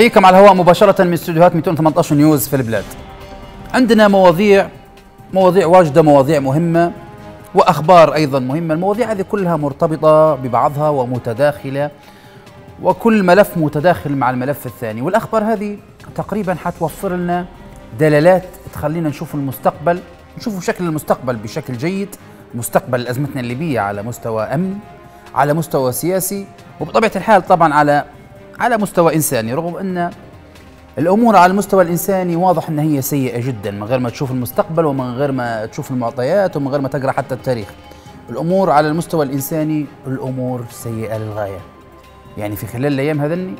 احييكم على الهواء مباشره من استديوهات 218 نيوز في البلاد. عندنا مواضيع مواضيع واجده مواضيع مهمه واخبار ايضا مهمه، المواضيع هذه كلها مرتبطه ببعضها ومتداخله وكل ملف متداخل مع الملف الثاني، والاخبار هذه تقريبا حتوفر لنا دلالات تخلينا نشوف المستقبل، نشوف شكل المستقبل بشكل جيد، مستقبل ازمتنا الليبيه على مستوى امن، على مستوى سياسي، وبطبيعه الحال طبعا على على مستوى إنساني رغم أن الأمور على المستوى الإنساني واضح أن هي سيئة جدا من غير ما تشوف المستقبل ومن غير ما تشوف المعطيات ومن غير ما تقرأ حتى التاريخ الأمور على المستوى الإنساني الأمور سيئة للغاية يعني في خلال الأيام هذني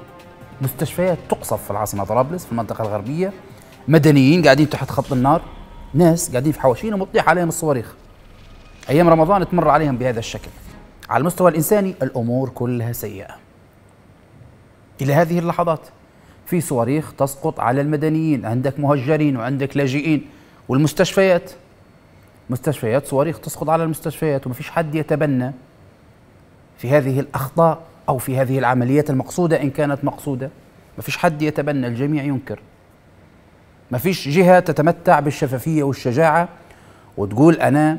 مستشفيات تقصف في العاصمة طرابلس في المنطقة الغربية مدنيين قاعدين تحت خط النار ناس قاعدين في حواشينا وتطيح عليهم الصواريخ أيام رمضان تمر عليهم بهذا الشكل على المستوى الإنساني الأمور كلها سيئة إلى هذه اللحظات في صواريخ تسقط على المدنيين عندك مهجرين وعندك لاجئين والمستشفيات مستشفيات صواريخ تسقط على المستشفيات وما فيش حد يتبنى في هذه الأخطاء أو في هذه العمليات المقصودة إن كانت مقصودة ما فيش حد يتبنى الجميع ينكر ما فيش جهة تتمتع بالشفافية والشجاعة وتقول أنا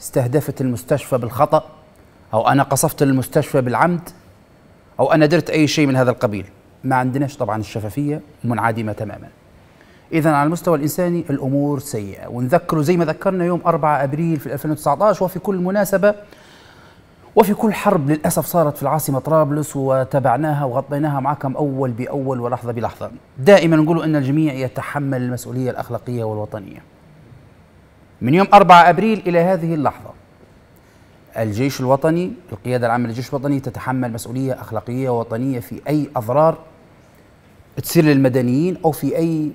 استهدفت المستشفى بالخطأ أو أنا قصفت المستشفى بالعمد أو أنا درت أي شيء من هذا القبيل ما عندناش طبعا الشفافية منعدمة تماما إذا على المستوى الإنساني الأمور سيئة ونذكره زي ما ذكرنا يوم 4 أبريل في 2019 وفي كل مناسبة وفي كل حرب للأسف صارت في العاصمة طرابلس وتابعناها وغطيناها معكم أول بأول ولحظة بلحظة دائما نقول أن الجميع يتحمل المسؤولية الأخلاقية والوطنية من يوم 4 أبريل إلى هذه اللحظة الجيش الوطني القيادة العامة للجيش الوطني تتحمل مسؤولية أخلاقية وطنية في أي أضرار تصير للمدنيين أو في أي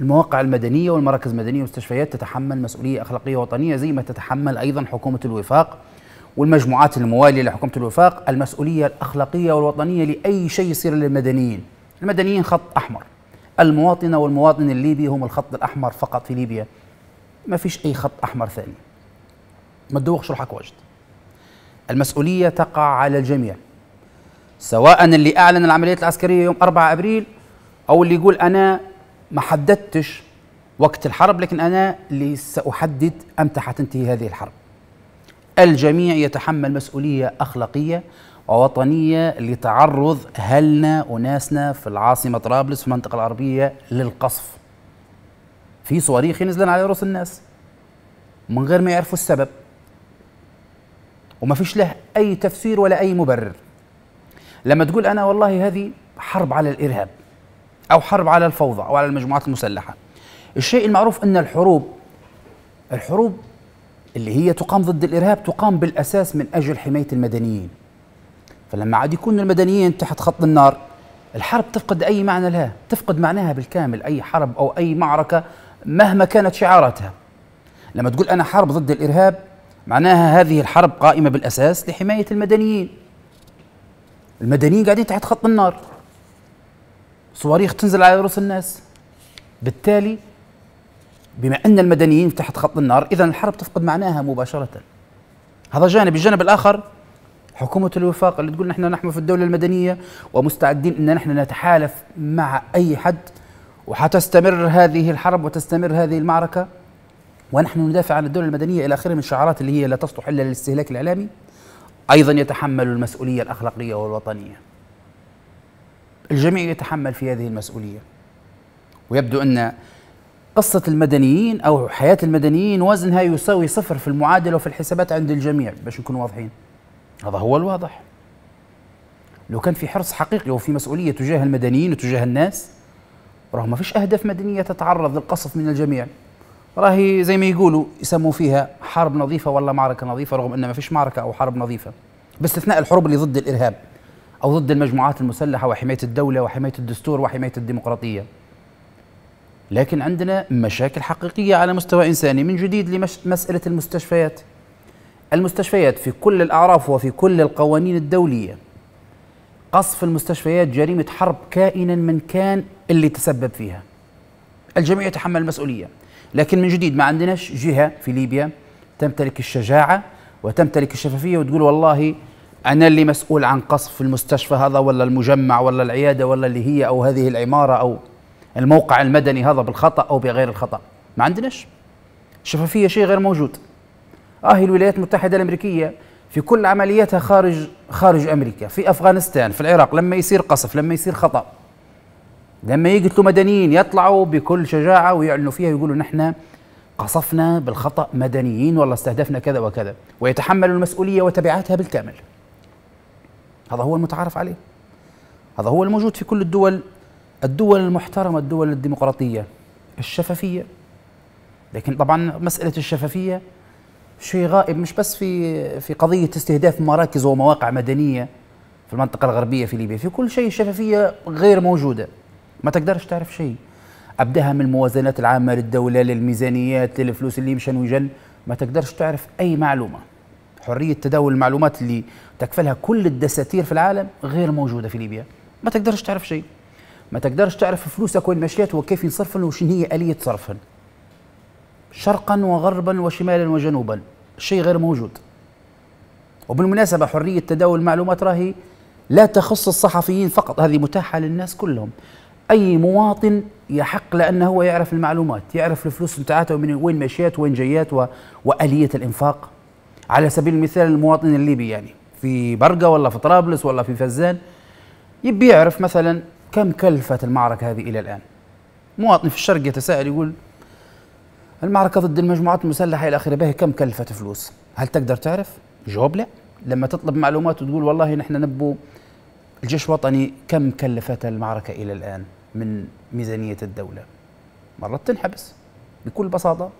المواقع المدنية والمراكز المدنية والمستشفيات تتحمل مسؤولية أخلاقية وطنية زي ما تتحمل أيضا حكومة الوفاق والمجموعات الموالية لحكومة الوفاق المسؤولية الأخلاقية والوطنية لأي شيء يصير للمدنيين المدنيين خط أحمر المواطنة والمواطن الليبي هم الخط الأحمر فقط في ليبيا ما فيش أي خط أحمر ثاني ما تدوخش روحك واجد المسؤولية تقع على الجميع سواء اللي أعلن العمليات العسكرية يوم 4 أبريل أو اللي يقول أنا ما حددتش وقت الحرب لكن أنا اللي سأحدد أمتى حتنتهي هذه الحرب الجميع يتحمل مسؤولية أخلاقية ووطنية لتعرض أهلنا وناسنا في العاصمة طرابلس في المنطقة العربية للقصف في صواريخ ينزلن على رؤوس الناس من غير ما يعرفوا السبب وما فيش له أي تفسير ولا أي مبرر لما تقول أنا والله هذه حرب على الإرهاب أو حرب على الفوضى أو على المجموعات المسلحة الشيء المعروف أن الحروب الحروب اللي هي تقام ضد الإرهاب تقام بالأساس من أجل حماية المدنيين فلما عاد يكون المدنيين تحت خط النار الحرب تفقد أي معنى لها تفقد معناها بالكامل أي حرب أو أي معركة مهما كانت شعاراتها لما تقول أنا حرب ضد الإرهاب معناها هذه الحرب قائمة بالأساس لحماية المدنيين المدنيين قاعدين تحت خط النار صواريخ تنزل على رؤوس الناس بالتالي بما أن المدنيين تحت خط النار إذا الحرب تفقد معناها مباشرة هذا جانب الجانب الآخر حكومة الوفاق اللي تقول نحن نحن في الدولة المدنية ومستعدين أن نحن نتحالف مع أي حد وحتستمر هذه الحرب وتستمر هذه المعركة ونحن ندافع عن الدولة المدنية إلى آخره من الشعارات اللي هي لا تصلح إلا للاستهلاك الإعلامي أيضا يتحمل المسؤولية الأخلاقية والوطنية الجميع يتحمل في هذه المسؤولية ويبدو أن قصة المدنيين أو حياة المدنيين وزنها يساوي صفر في المعادلة وفي الحسابات عند الجميع باش نكون واضحين هذا هو الواضح لو كان في حرص حقيقي وفي مسؤولية تجاه المدنيين وتجاه الناس رغم ما فيش أهداف مدنية تتعرض للقصف من الجميع راهي زي ما يقولوا يسموا فيها حرب نظيفه ولا معركه نظيفه رغم ان ما فيش معركه او حرب نظيفه باستثناء الحروب اللي ضد الارهاب او ضد المجموعات المسلحه وحمايه الدوله وحمايه الدستور وحمايه الديمقراطيه لكن عندنا مشاكل حقيقيه على مستوى انساني من جديد لمساله المستشفيات المستشفيات في كل الاعراف وفي كل القوانين الدوليه قصف المستشفيات جريمه حرب كائنا من كان اللي تسبب فيها الجميع يتحمل المسؤوليه لكن من جديد ما عندناش جهة في ليبيا تمتلك الشجاعة وتمتلك الشفافية وتقول والله أنا اللي مسؤول عن قصف المستشفى هذا ولا المجمع ولا العيادة ولا اللي هي أو هذه العمارة أو الموقع المدني هذا بالخطأ أو بغير الخطأ ما عندناش الشفافية شيء غير موجود آه الولايات المتحدة الأمريكية في كل عملياتها خارج خارج أمريكا في أفغانستان في العراق لما يصير قصف لما يصير خطأ لما يقتلوا مدنيين يطلعوا بكل شجاعه ويعلنوا فيها ويقولوا نحن قصفنا بالخطا مدنيين والله استهدفنا كذا وكذا ويتحملوا المسؤوليه وتبعاتها بالكامل هذا هو المتعارف عليه هذا هو الموجود في كل الدول الدول المحترمه الدول الديمقراطيه الشفافيه لكن طبعا مساله الشفافيه شيء غائب مش بس في في قضيه استهداف مراكز ومواقع مدنيه في المنطقه الغربيه في ليبيا في كل شيء الشفافيه غير موجوده ما تقدرش تعرف شيء ابداها من الموازنات العامه للدوله للميزانيات للفلوس اللي يمشن ويجن ما تقدرش تعرف اي معلومه حريه تداول المعلومات اللي تكفلها كل الدساتير في العالم غير موجوده في ليبيا ما تقدرش تعرف شيء ما تقدرش تعرف فلوسك وين مشيت وكيف ينصرفن وشن هي اليه صرفهن شرقا وغربا وشمالا وجنوبا شيء غير موجود وبالمناسبة حرية تداول المعلومات راهي لا تخص الصحفيين فقط هذه متاحة للناس كلهم اي مواطن يحق لانه هو يعرف المعلومات يعرف الفلوس بتاعته من وين مشيت وين جيت و... واليه الانفاق على سبيل المثال المواطن الليبي يعني في برقه ولا في طرابلس ولا في فزان يبي يعرف مثلا كم كلفت المعركه هذه الى الان مواطن في الشرق يتساءل يقول المعركه ضد المجموعات المسلحه الى اخره به كم كلفت فلوس هل تقدر تعرف جواب لا لما تطلب معلومات وتقول والله نحن نبو الجيش الوطني كم كلفت المعركه الى الان من ميزانية الدولة مرات تنحبس بكل بساطة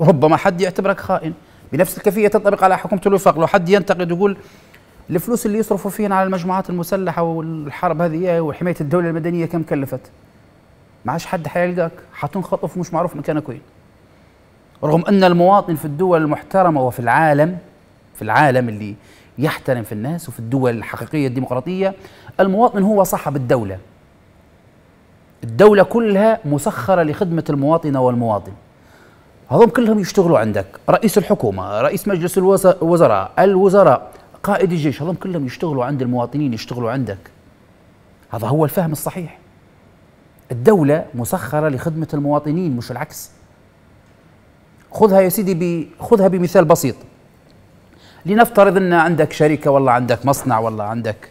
ربما حد يعتبرك خائن بنفس الكفية تنطبق على حكومة الوفاق لو حد ينتقد يقول الفلوس اللي يصرفوا فيها على المجموعات المسلحة والحرب هذه وحماية الدولة المدنية كم كلفت ما عادش حد حيلقاك حتنخطف مش معروف مكانك وين رغم أن المواطن في الدول المحترمة وفي العالم في العالم اللي يحترم في الناس وفي الدول الحقيقية الديمقراطية المواطن هو صاحب الدولة الدولة كلها مسخرة لخدمة المواطنة والمواطن هذول كلهم يشتغلوا عندك رئيس الحكومة رئيس مجلس الوزراء الوزراء قائد الجيش هذول كلهم يشتغلوا عند المواطنين يشتغلوا عندك هذا هو الفهم الصحيح الدولة مسخرة لخدمة المواطنين مش العكس خذها يا سيدي خذها بمثال بسيط لنفترض ان عندك شركة والله عندك مصنع والله عندك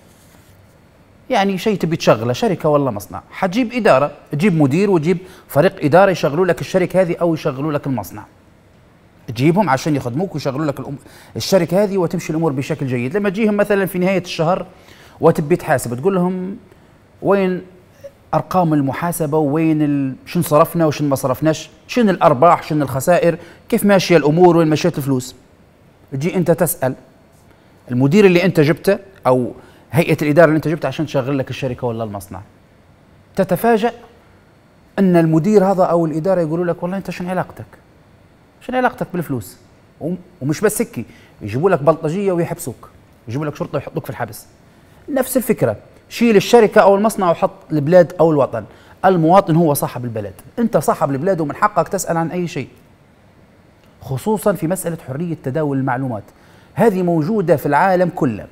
يعني شيء تبي تشغله شركه ولا مصنع حتجيب اداره تجيب مدير وتجيب فريق اداره يشغلوا لك الشركه هذه او يشغلوا لك المصنع تجيبهم عشان يخدموك ويشغلوا لك الأم... الشركه هذه وتمشي الامور بشكل جيد لما تجيهم مثلا في نهايه الشهر وتبي تحاسب تقول لهم وين ارقام المحاسبه وين ال... شن صرفنا وشن ما صرفناش شن الارباح شن الخسائر كيف ماشيه الامور وين مشيت الفلوس تجي انت تسال المدير اللي انت جبته او هيئه الاداره اللي انت جبتها عشان تشغل لك الشركه ولا المصنع تتفاجأ ان المدير هذا او الاداره يقولوا لك والله انت شنو علاقتك شنو علاقتك بالفلوس ومش بس سكي يجيبوا لك بلطجيه ويحبسوك يجيبوا لك شرطه ويحطوك في الحبس نفس الفكره شيل الشركه او المصنع وحط البلاد او الوطن المواطن هو صاحب البلد انت صاحب البلاد ومن حقك تسال عن اي شيء خصوصا في مساله حريه تداول المعلومات هذه موجوده في العالم كله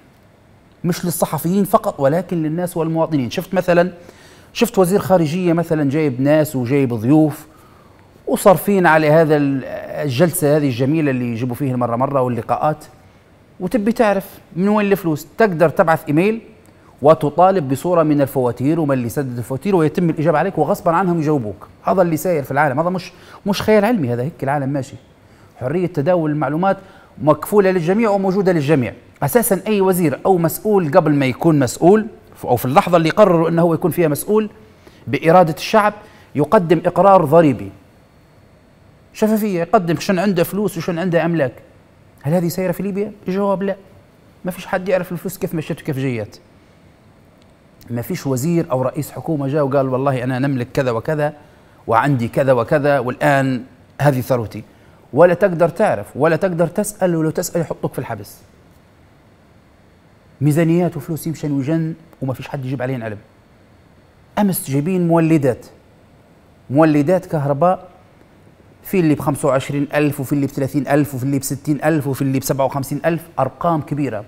مش للصحفيين فقط ولكن للناس والمواطنين شفت مثلا شفت وزير خارجيه مثلا جايب ناس وجايب ضيوف وصارفين على هذا الجلسه هذه الجميله اللي يجيبوا فيه مره مره واللقاءات وتبي تعرف من وين الفلوس تقدر تبعث ايميل وتطالب بصوره من الفواتير ومن اللي سدد الفواتير ويتم الاجابه عليك وغصبا عنهم يجاوبوك هذا اللي ساير في العالم هذا مش مش خيال علمي هذا هيك العالم ماشي حريه تداول المعلومات مكفوله للجميع وموجوده للجميع اساسا اي وزير او مسؤول قبل ما يكون مسؤول او في اللحظه اللي قرروا انه هو يكون فيها مسؤول باراده الشعب يقدم اقرار ضريبي شفافيه يقدم شن عنده فلوس وشن عنده املاك هل هذه سيره في ليبيا الجواب لا ما فيش حد يعرف الفلوس كيف مشت وكيف جيت ما فيش وزير او رئيس حكومه جاء وقال والله انا نملك كذا وكذا وعندي كذا وكذا والان هذه ثروتي ولا تقدر تعرف ولا تقدر تسأل ولو تسأل يحطك في الحبس ميزانيات وفلوس يمشن وجن وما فيش حد يجيب عليهم علم أمس جايبين مولدات مولدات كهرباء في اللي ب 25 ألف وفي اللي ب 30 ألف وفي اللي ب 60 ألف وفي اللي ب 57 ألف أرقام كبيرة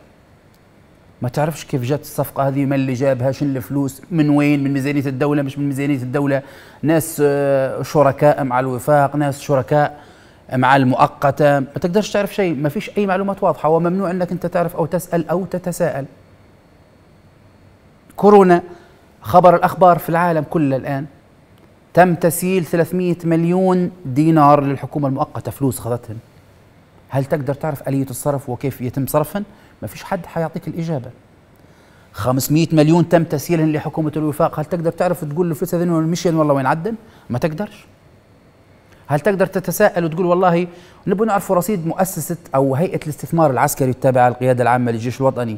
ما تعرفش كيف جت الصفقة هذه من اللي جابها شن الفلوس من وين من ميزانية الدولة مش من ميزانية الدولة ناس آه، شركاء مع الوفاق ناس شركاء مع المؤقته ما تقدرش تعرف شيء ما فيش اي معلومات واضحه وممنوع انك انت تعرف او تسال او تتساءل كورونا خبر الاخبار في العالم كله الان تم تسييل 300 مليون دينار للحكومه المؤقته فلوس خذتهم هل تقدر تعرف اليه الصرف وكيف يتم صرفهم ما فيش حد حيعطيك الاجابه 500 مليون تم تسييلهم لحكومه الوفاق هل تقدر تعرف تقول له الفلوس هذين مشيان والله وين عدن ما تقدرش هل تقدر تتساءل وتقول والله نبغى نعرف رصيد مؤسسة أو هيئة الاستثمار العسكري التابعة للقيادة العامة للجيش الوطني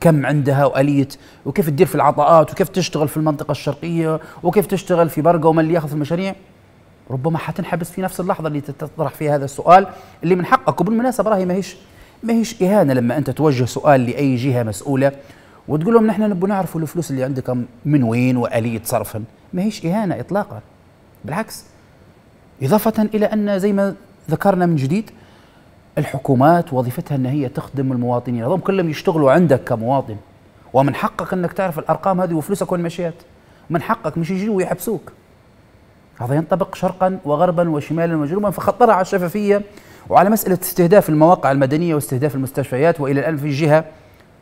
كم عندها وآلية وكيف تدير في العطاءات وكيف تشتغل في المنطقة الشرقية وكيف تشتغل في برقة ومن اللي ياخذ المشاريع ربما حتنحبس في نفس اللحظة اللي تطرح فيها هذا السؤال اللي من حقك وبالمناسبة راهي ماهيش ماهيش إهانة لما أنت توجه سؤال لأي جهة مسؤولة وتقول لهم نحن نبغى نعرفوا الفلوس اللي عندكم من وين وآلية صرفهم ماهيش إهانة إطلاقا بالعكس إضافة إلى أن زي ما ذكرنا من جديد الحكومات وظيفتها أن هي تخدم المواطنين هذول كلهم يشتغلوا عندك كمواطن ومن حقك أنك تعرف الأرقام هذه وفلوسك وين مشيت من حقك مش يجي ويحبسوك هذا ينطبق شرقا وغربا وشمالا وجنوبا فخطرها على الشفافية وعلى مسألة استهداف المواقع المدنية واستهداف المستشفيات وإلى الآن في جهة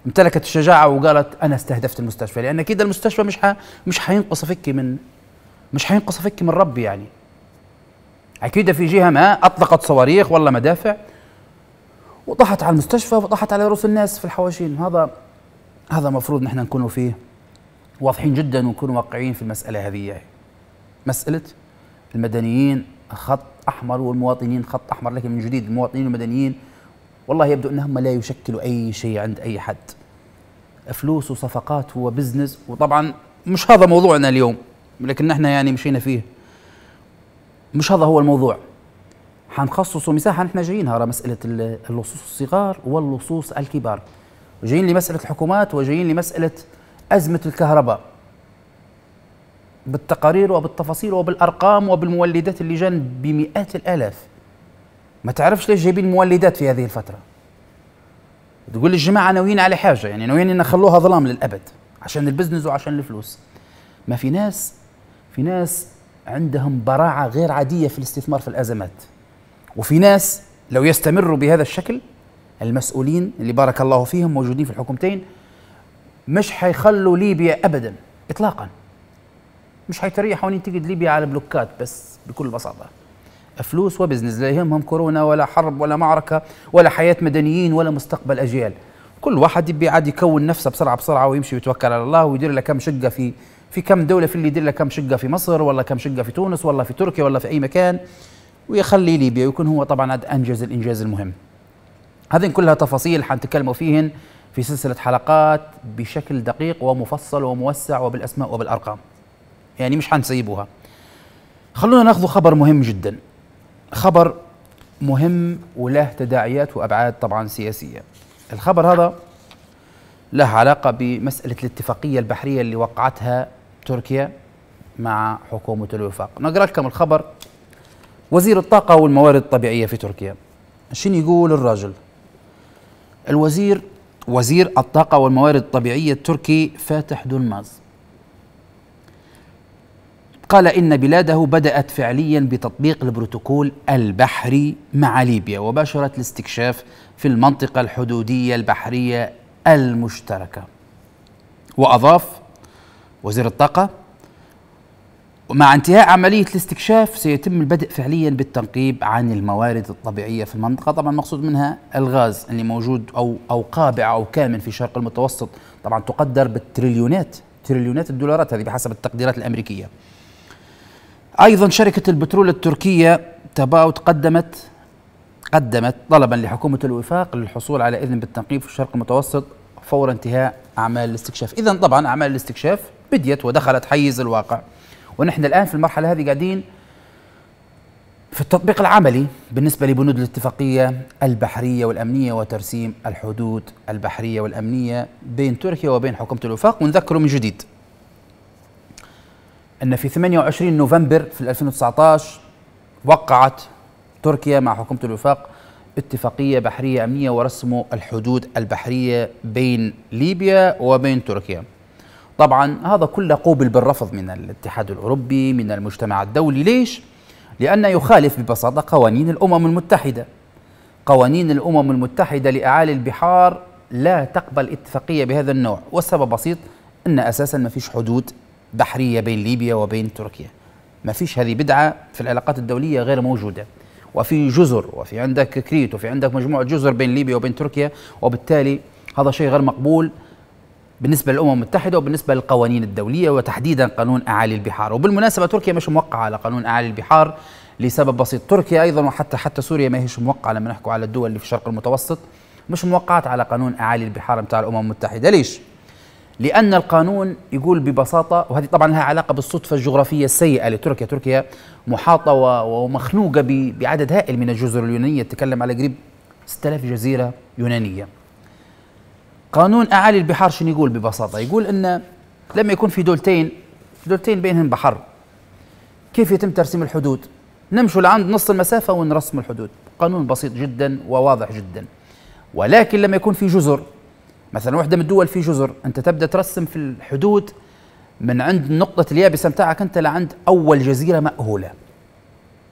امتلكت الشجاعة وقالت أنا استهدفت المستشفى لأن كده المستشفى مش ح... مش حينقص فكي من مش حينقص فكي من ربي يعني اكيد في جهه ما اطلقت صواريخ ولا مدافع وطاحت على المستشفى وطاحت على رؤوس الناس في الحواشين هذا هذا مفروض نحن نكونوا فيه واضحين جدا ونكون واقعيين في المساله هذه يعني مساله المدنيين خط احمر والمواطنين خط احمر لكن من جديد المواطنين والمدنيين والله يبدو انهم لا يشكلوا اي شيء عند اي حد فلوس وصفقات وبزنس وطبعا مش هذا موضوعنا اليوم لكن نحن يعني مشينا فيه مش هذا هو الموضوع حنخصصوا مساحه نحن جايين على مساله اللصوص الصغار واللصوص الكبار جايين لمساله الحكومات وجايين لمساله ازمه الكهرباء بالتقارير وبالتفاصيل وبالارقام وبالمولدات اللي جان بمئات الالاف ما تعرفش ليش جايبين مولدات في هذه الفتره تقول الجماعه ناويين على حاجه يعني ناويين ان نخلوها ظلام للابد عشان البزنس وعشان الفلوس ما في ناس في ناس عندهم براعة غير عادية في الاستثمار في الأزمات وفي ناس لو يستمروا بهذا الشكل المسؤولين اللي بارك الله فيهم موجودين في الحكومتين مش حيخلوا ليبيا أبدا إطلاقا مش حيتريحوا وننتقد ليبيا على بلوكات بس بكل بساطة فلوس وبزنس لا يهمهم كورونا ولا حرب ولا معركة ولا حياة مدنيين ولا مستقبل أجيال كل واحد يبي عاد يكون نفسه بسرعة بسرعة ويمشي ويتوكل على الله ويدير له كم شقة في في كم دوله في اللي يدير لها كم شقه في مصر ولا كم شقه في تونس ولا في تركيا ولا في اي مكان ويخلي ليبيا ويكون هو طبعا عاد انجز الانجاز المهم هذه كلها تفاصيل حنتكلموا فيهن في سلسله حلقات بشكل دقيق ومفصل وموسع وبالاسماء وبالارقام يعني مش حنسيبوها خلونا ناخذ خبر مهم جدا خبر مهم وله تداعيات وابعاد طبعا سياسيه الخبر هذا له علاقه بمساله الاتفاقيه البحريه اللي وقعتها تركيا مع حكومة الوفاق نقرأ لكم الخبر وزير الطاقة والموارد الطبيعية في تركيا شنو يقول الرجل الوزير وزير الطاقة والموارد الطبيعية التركي فاتح دونماز قال إن بلاده بدأت فعليا بتطبيق البروتوكول البحري مع ليبيا وباشرت الاستكشاف في المنطقة الحدودية البحرية المشتركة وأضاف وزير الطاقة ومع انتهاء عملية الاستكشاف سيتم البدء فعليا بالتنقيب عن الموارد الطبيعية في المنطقة طبعا المقصود منها الغاز اللي موجود أو, أو قابع أو كامن في شرق المتوسط طبعا تقدر بالتريليونات تريليونات الدولارات هذه بحسب التقديرات الأمريكية أيضا شركة البترول التركية تباوت قدمت قدمت طلبا لحكومة الوفاق للحصول على إذن بالتنقيب في الشرق المتوسط فور انتهاء أعمال الاستكشاف إذا طبعا أعمال الاستكشاف بديت ودخلت حيز الواقع ونحن الآن في المرحلة هذه قاعدين في التطبيق العملي بالنسبة لبنود الاتفاقية البحرية والأمنية وترسيم الحدود البحرية والأمنية بين تركيا وبين حكومة الوفاق ونذكره من جديد أن في 28 نوفمبر في 2019 وقعت تركيا مع حكومة الوفاق اتفاقية بحرية أمنية ورسموا الحدود البحرية بين ليبيا وبين تركيا طبعا هذا كله قوبل بالرفض من الاتحاد الأوروبي من المجتمع الدولي ليش؟ لأن يخالف ببساطة قوانين الأمم المتحدة قوانين الأمم المتحدة لأعالي البحار لا تقبل اتفاقية بهذا النوع والسبب بسيط أن أساسا ما فيش حدود بحرية بين ليبيا وبين تركيا ما فيش هذه بدعة في العلاقات الدولية غير موجودة وفي جزر وفي عندك كريت وفي عندك مجموعة جزر بين ليبيا وبين تركيا وبالتالي هذا شيء غير مقبول بالنسبة للأمم المتحدة وبالنسبة للقوانين الدولية وتحديدا قانون أعالي البحار وبالمناسبة تركيا مش موقعة على قانون أعالي البحار لسبب بسيط تركيا أيضا وحتى حتى سوريا ما هيش موقعة لما نحكوا على الدول اللي في الشرق المتوسط مش موقعة على قانون أعالي البحار بتاع الأمم المتحدة ليش؟ لأن القانون يقول ببساطة وهذه طبعا لها علاقة بالصدفة الجغرافية السيئة لتركيا تركيا محاطة ومخنوقة بعدد هائل من الجزر اليونانية تتكلم على قريب 6000 جزيرة يونانية قانون اعالي البحار شنو يقول ببساطه يقول ان لما يكون في دولتين دولتين بينهم بحر كيف يتم ترسيم الحدود نمشوا لعند نص المسافه ونرسم الحدود قانون بسيط جدا وواضح جدا ولكن لما يكون في جزر مثلا واحده من الدول في جزر انت تبدا ترسم في الحدود من عند نقطة اليابسة متاعك أنت لعند أول جزيرة مأهولة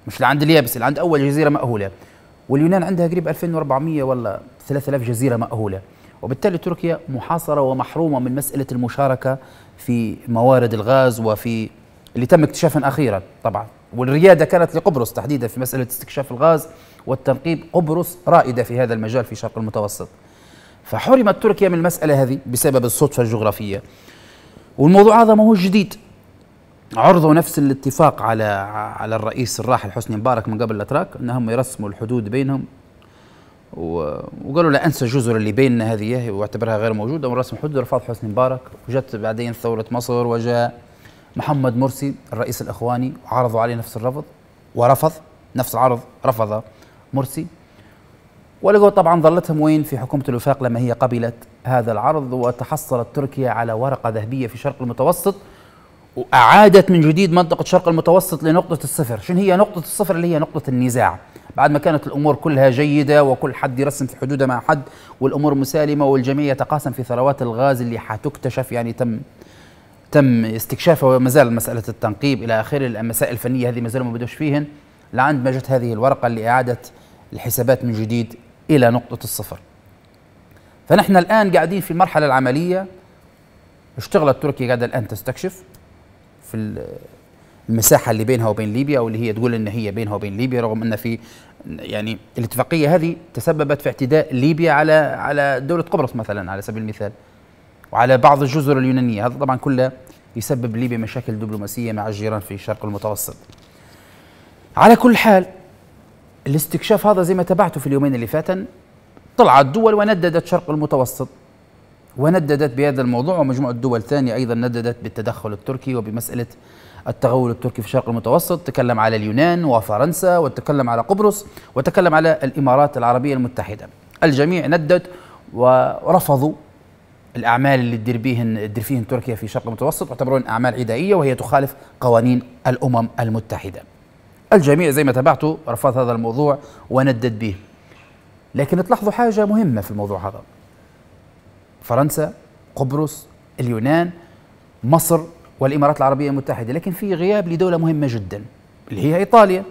مش لعند اليابسة لعند أول جزيرة مأهولة واليونان عندها قريب 2400 ولا 3000 جزيرة مأهولة وبالتالي تركيا محاصرة ومحرومة من مسألة المشاركة في موارد الغاز وفي اللي تم اكتشافها أخيرا طبعا والريادة كانت لقبرص تحديدا في مسألة استكشاف الغاز والتنقيب قبرص رائدة في هذا المجال في شرق المتوسط فحرمت تركيا من المسألة هذه بسبب الصدفة الجغرافية والموضوع هذا ما هو جديد عرضوا نفس الاتفاق على على الرئيس الراحل حسني مبارك من قبل الاتراك انهم يرسموا الحدود بينهم وقالوا لا انسى الجزر اللي بيننا هذه واعتبرها غير موجوده ورسم حدود رفض حسني مبارك وجت بعدين ثوره مصر وجاء محمد مرسي الرئيس الاخواني عرضوا عليه نفس الرفض ورفض نفس العرض رفض مرسي ولقوا طبعا ظلتهم وين في حكومه الوفاق لما هي قبلت هذا العرض وتحصلت تركيا على ورقه ذهبيه في شرق المتوسط واعادت من جديد منطقه شرق المتوسط لنقطه الصفر، شنو هي نقطه الصفر اللي هي نقطه النزاع، بعد ما كانت الامور كلها جيده وكل حد يرسم في حدوده مع حد والامور مسالمه والجميع يتقاسم في ثروات الغاز اللي حتكتشف يعني تم تم استكشافها وما زال مساله التنقيب الى اخره المسائل الفنيه هذه ما زالوا ما بدوش فيهن لعند ما جت هذه الورقه لاعاده الحسابات من جديد الى نقطه الصفر. فنحن الان قاعدين في المرحله العمليه اشتغلت تركيا قاعده الان تستكشف في المساحه اللي بينها وبين ليبيا او اللي هي تقول ان هي بينها وبين ليبيا رغم ان في يعني الاتفاقيه هذه تسببت في اعتداء ليبيا على على دوله قبرص مثلا على سبيل المثال وعلى بعض الجزر اليونانيه هذا طبعا كله يسبب ليبيا مشاكل دبلوماسيه مع الجيران في الشرق المتوسط على كل حال الاستكشاف هذا زي ما تبعته في اليومين اللي فاتن طلعت دول ونددت شرق المتوسط ونددت بهذا الموضوع ومجموعة دول ثانية أيضا نددت بالتدخل التركي وبمسألة التغول التركي في الشرق المتوسط تكلم على اليونان وفرنسا وتكلم على قبرص وتكلم على الإمارات العربية المتحدة الجميع ندد ورفضوا الأعمال اللي تدير بيهن تدير فيهن تركيا في الشرق المتوسط تعتبرون أعمال عدائية وهي تخالف قوانين الأمم المتحدة الجميع زي ما تابعتوا رفض هذا الموضوع وندد به لكن تلاحظوا حاجة مهمة في الموضوع هذا فرنسا قبرص اليونان مصر والإمارات العربية المتحدة لكن في غياب لدولة مهمة جدا اللي هي إيطاليا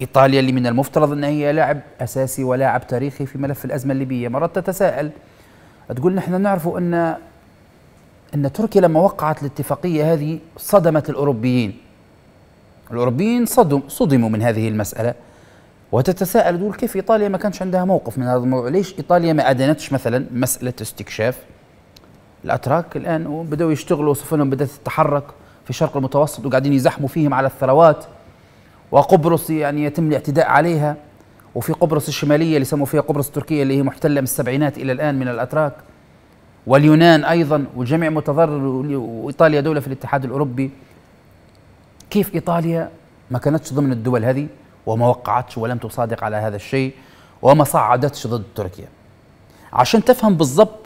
إيطاليا اللي من المفترض أن هي لاعب أساسي ولاعب تاريخي في ملف الأزمة الليبية مرات تتساءل تقول نحن نعرف أن أن تركيا لما وقعت الاتفاقية هذه صدمت الأوروبيين الأوروبيين صدم صدموا من هذه المسألة وتتساءل تقول كيف إيطاليا ما كانش عندها موقف من هذا الموضوع ليش إيطاليا ما أدانتش مثلا مسألة استكشاف الأتراك الآن وبدأوا يشتغلوا سفنهم بدأت تتحرك في الشرق المتوسط وقاعدين يزحموا فيهم على الثروات وقبرص يعني يتم الاعتداء عليها وفي قبرص الشمالية اللي سموا فيها قبرص تركيا اللي هي محتلة من السبعينات إلى الآن من الأتراك واليونان أيضا والجميع متضرر وإيطاليا دولة في الاتحاد الأوروبي كيف إيطاليا ما كانتش ضمن الدول هذه وما وقعتش ولم تصادق على هذا الشيء وما صعدتش ضد تركيا عشان تفهم بالضبط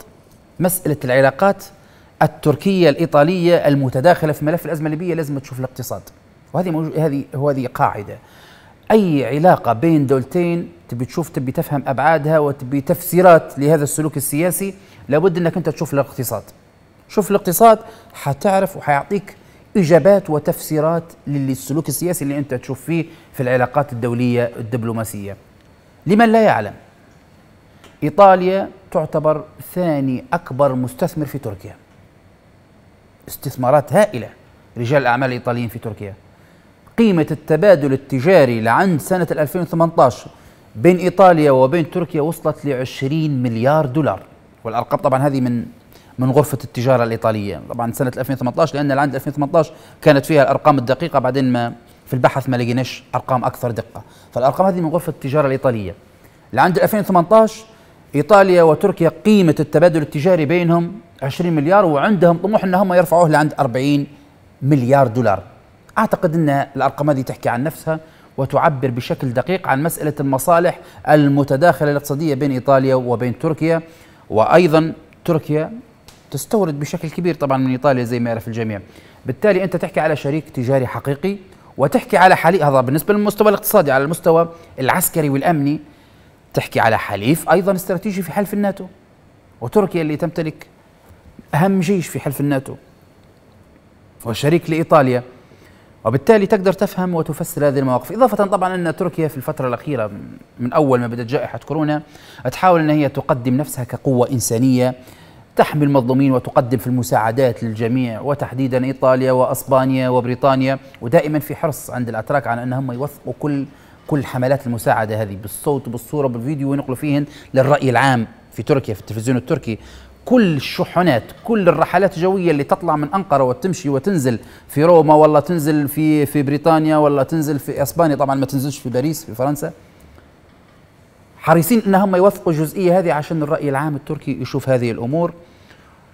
مسألة العلاقات التركية الإيطالية المتداخلة في ملف الأزمة الليبية لازم تشوف الاقتصاد وهذه موجو... هذه هذه قاعدة أي علاقة بين دولتين تبي تشوف تبي تفهم أبعادها وتبي تفسيرات لهذا السلوك السياسي لابد أنك أنت تشوف الاقتصاد شوف الاقتصاد حتعرف وحيعطيك إجابات وتفسيرات للسلوك السياسي اللي أنت تشوف فيه في العلاقات الدولية الدبلوماسية لمن لا يعلم إيطاليا تعتبر ثاني أكبر مستثمر في تركيا استثمارات هائلة رجال الأعمال الإيطاليين في تركيا قيمة التبادل التجاري لعند سنة 2018 بين إيطاليا وبين تركيا وصلت ل 20 مليار دولار والأرقام طبعا هذه من من غرفة التجارة الإيطالية طبعا سنة 2018 لأن لعند 2018 كانت فيها الأرقام الدقيقة بعدين ما في البحث ما لقيناش أرقام أكثر دقة فالأرقام هذه من غرفة التجارة الإيطالية لعند 2018 إيطاليا وتركيا قيمة التبادل التجاري بينهم 20 مليار وعندهم طموح انهم يرفعوه لعند 40 مليار دولار أعتقد أن الأرقام هذه تحكي عن نفسها وتعبر بشكل دقيق عن مسألة المصالح المتداخلة الاقتصادية بين إيطاليا وبين تركيا وأيضا تركيا تستورد بشكل كبير طبعا من إيطاليا زي ما يعرف الجميع بالتالي أنت تحكي على شريك تجاري حقيقي وتحكي على حالي هذا بالنسبة للمستوى الاقتصادي على المستوى العسكري والأمني تحكي على حليف أيضا استراتيجي في حلف الناتو وتركيا اللي تمتلك أهم جيش في حلف الناتو وشريك لإيطاليا وبالتالي تقدر تفهم وتفسر هذه المواقف إضافة طبعا أن تركيا في الفترة الأخيرة من أول ما بدأت جائحة كورونا تحاول أن هي تقدم نفسها كقوة إنسانية تحمي المظلومين وتقدم في المساعدات للجميع وتحديدا إيطاليا وأسبانيا وبريطانيا ودائما في حرص عند الأتراك على أنهم يوثقوا كل كل حملات المساعده هذه بالصوت وبالصوره بالفيديو وينقلوا فيهن للراي العام في تركيا في التلفزيون التركي كل الشحنات كل الرحلات الجوية اللي تطلع من أنقرة وتمشي وتنزل في روما ولا تنزل في, في بريطانيا ولا تنزل في أسبانيا طبعا ما تنزلش في باريس في فرنسا حريصين أنهم يوثقوا الجزئية هذه عشان الرأي العام التركي يشوف هذه الأمور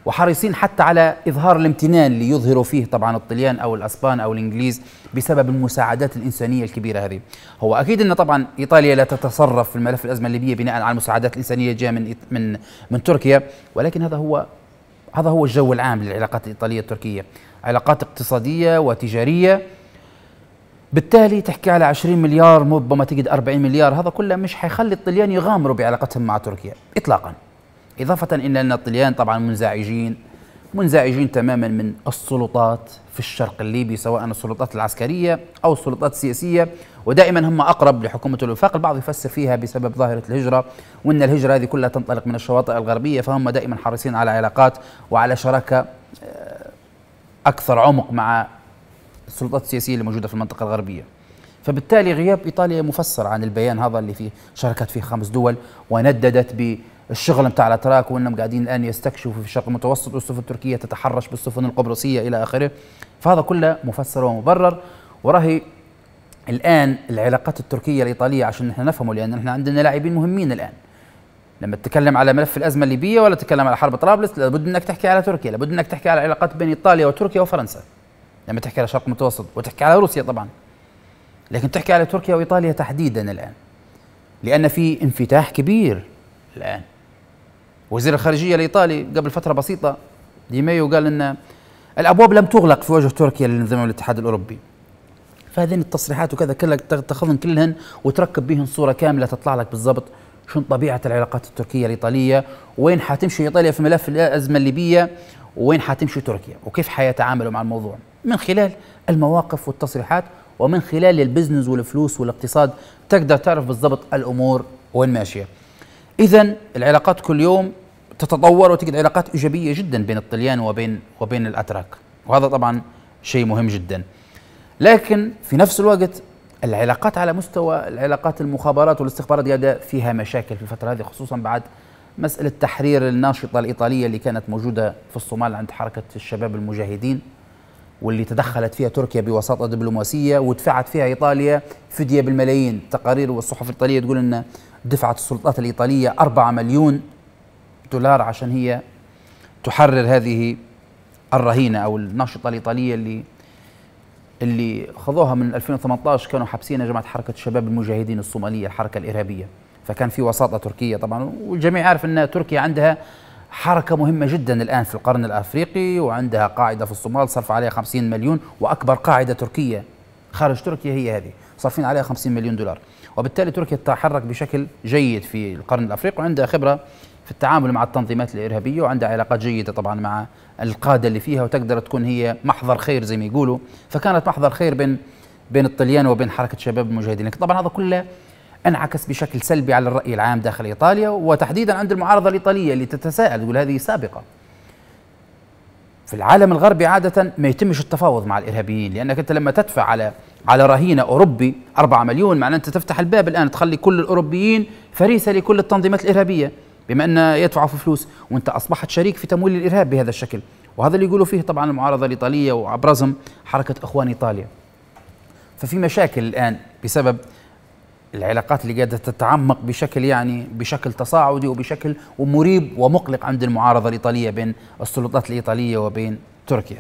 وحريصين حتى على إظهار الامتنان ليظهروا فيه طبعا الطليان أو الأسبان أو الإنجليز بسبب المساعدات الإنسانية الكبيرة هذه هو أكيد أن طبعا إيطاليا لا تتصرف في الملف الأزمة الليبية بناء على المساعدات الإنسانية جاء من, من, من تركيا ولكن هذا هو هذا هو الجو العام للعلاقات الإيطالية التركية علاقات اقتصادية وتجارية بالتالي تحكي على 20 مليار ربما تجد 40 مليار هذا كله مش حيخلي الطليان يغامروا بعلاقتهم مع تركيا إطلاقاً إضافة إلى أن الطليان طبعا منزعجين منزعجين تماما من السلطات في الشرق الليبي سواء السلطات العسكرية أو السلطات السياسية ودائما هم أقرب لحكومة الوفاق البعض يفسر فيها بسبب ظاهرة الهجرة وأن الهجرة هذه كلها تنطلق من الشواطئ الغربية فهم دائما حريصين على علاقات وعلى شراكة آه، أكثر عمق مع السلطات السياسية الموجودة في المنطقة الغربية فبالتالي غياب إيطاليا مفسر عن البيان هذا اللي فيه شاركت فيه خمس دول ونددت ب الشغل نتاع الاتراك وانهم قاعدين الان يستكشفوا في الشرق المتوسط والسفن التركيه تتحرش بالسفن القبرصيه الى اخره فهذا كله مفسر ومبرر وراهي الان العلاقات التركيه الايطاليه عشان نحن نفهمه لان نحن عندنا لاعبين مهمين الان لما تتكلم على ملف الازمه الليبيه ولا تتكلم على حرب طرابلس لابد انك تحكي على تركيا لابد انك تحكي على العلاقات بين ايطاليا وتركيا وفرنسا لما تحكي على الشرق المتوسط وتحكي على روسيا طبعا لكن تحكي على تركيا وايطاليا تحديدا الان لان في انفتاح كبير الان وزير الخارجية الإيطالي قبل فترة بسيطة ديميو قال أن الأبواب لم تغلق في وجه تركيا للانضمام للاتحاد الأوروبي فهذين التصريحات وكذا كلها تاخذن كلهن وتركب بهن صورة كاملة تطلع لك بالضبط شنو طبيعة العلاقات التركية الإيطالية وين حتمشي إيطاليا في ملف الأزمة الليبية وين حتمشي تركيا وكيف حيتعاملوا مع الموضوع من خلال المواقف والتصريحات ومن خلال البزنس والفلوس والاقتصاد تقدر تعرف بالضبط الأمور وين ماشية اذا العلاقات كل يوم تتطور وتجد علاقات ايجابيه جدا بين الطليان وبين وبين الاتراك وهذا طبعا شيء مهم جدا لكن في نفس الوقت العلاقات على مستوى العلاقات المخابرات والاستخبارات قاعده فيها مشاكل في الفتره هذه خصوصا بعد مساله تحرير الناشطه الايطاليه اللي كانت موجوده في الصومال عند حركه الشباب المجاهدين واللي تدخلت فيها تركيا بوساطه دبلوماسيه ودفعت فيها ايطاليا فديه بالملايين تقارير والصحف الايطاليه تقول ان دفعت السلطات الإيطالية أربعة مليون دولار عشان هي تحرر هذه الرهينة أو الناشطة الإيطالية اللي اللي خذوها من 2018 كانوا حابسين جماعة حركة الشباب المجاهدين الصومالية الحركة الإرهابية فكان في وساطة تركية طبعا والجميع عارف أن تركيا عندها حركة مهمة جدا الآن في القرن الأفريقي وعندها قاعدة في الصومال صرف عليها 50 مليون وأكبر قاعدة تركية خارج تركيا هي هذه صارفين عليها 50 مليون دولار وبالتالي تركيا تتحرك بشكل جيد في القرن الافريقي وعندها خبره في التعامل مع التنظيمات الارهابيه وعندها علاقات جيده طبعا مع القاده اللي فيها وتقدر تكون هي محضر خير زي ما يقولوا فكانت محضر خير بين بين الطليان وبين حركه شباب المجاهدين لكن طبعا هذا كله انعكس بشكل سلبي على الراي العام داخل ايطاليا وتحديدا عند المعارضه الايطاليه اللي تتساءل تقول هذه سابقه في العالم الغربي عادة ما يتمش التفاوض مع الإرهابيين لأنك أنت لما تدفع على على رهينة أوروبي 4 مليون معناه أنت تفتح الباب الآن تخلي كل الأوروبيين فريسة لكل التنظيمات الإرهابية بما أن يدفعوا في فلوس وأنت أصبحت شريك في تمويل الإرهاب بهذا الشكل وهذا اللي يقولوا فيه طبعا المعارضة الإيطالية وأبرزهم حركة إخوان إيطاليا ففي مشاكل الآن بسبب العلاقات اللي قاعدة تتعمق بشكل يعني بشكل تصاعدي وبشكل مريب ومقلق عند المعارضة الإيطالية بين السلطات الإيطالية وبين تركيا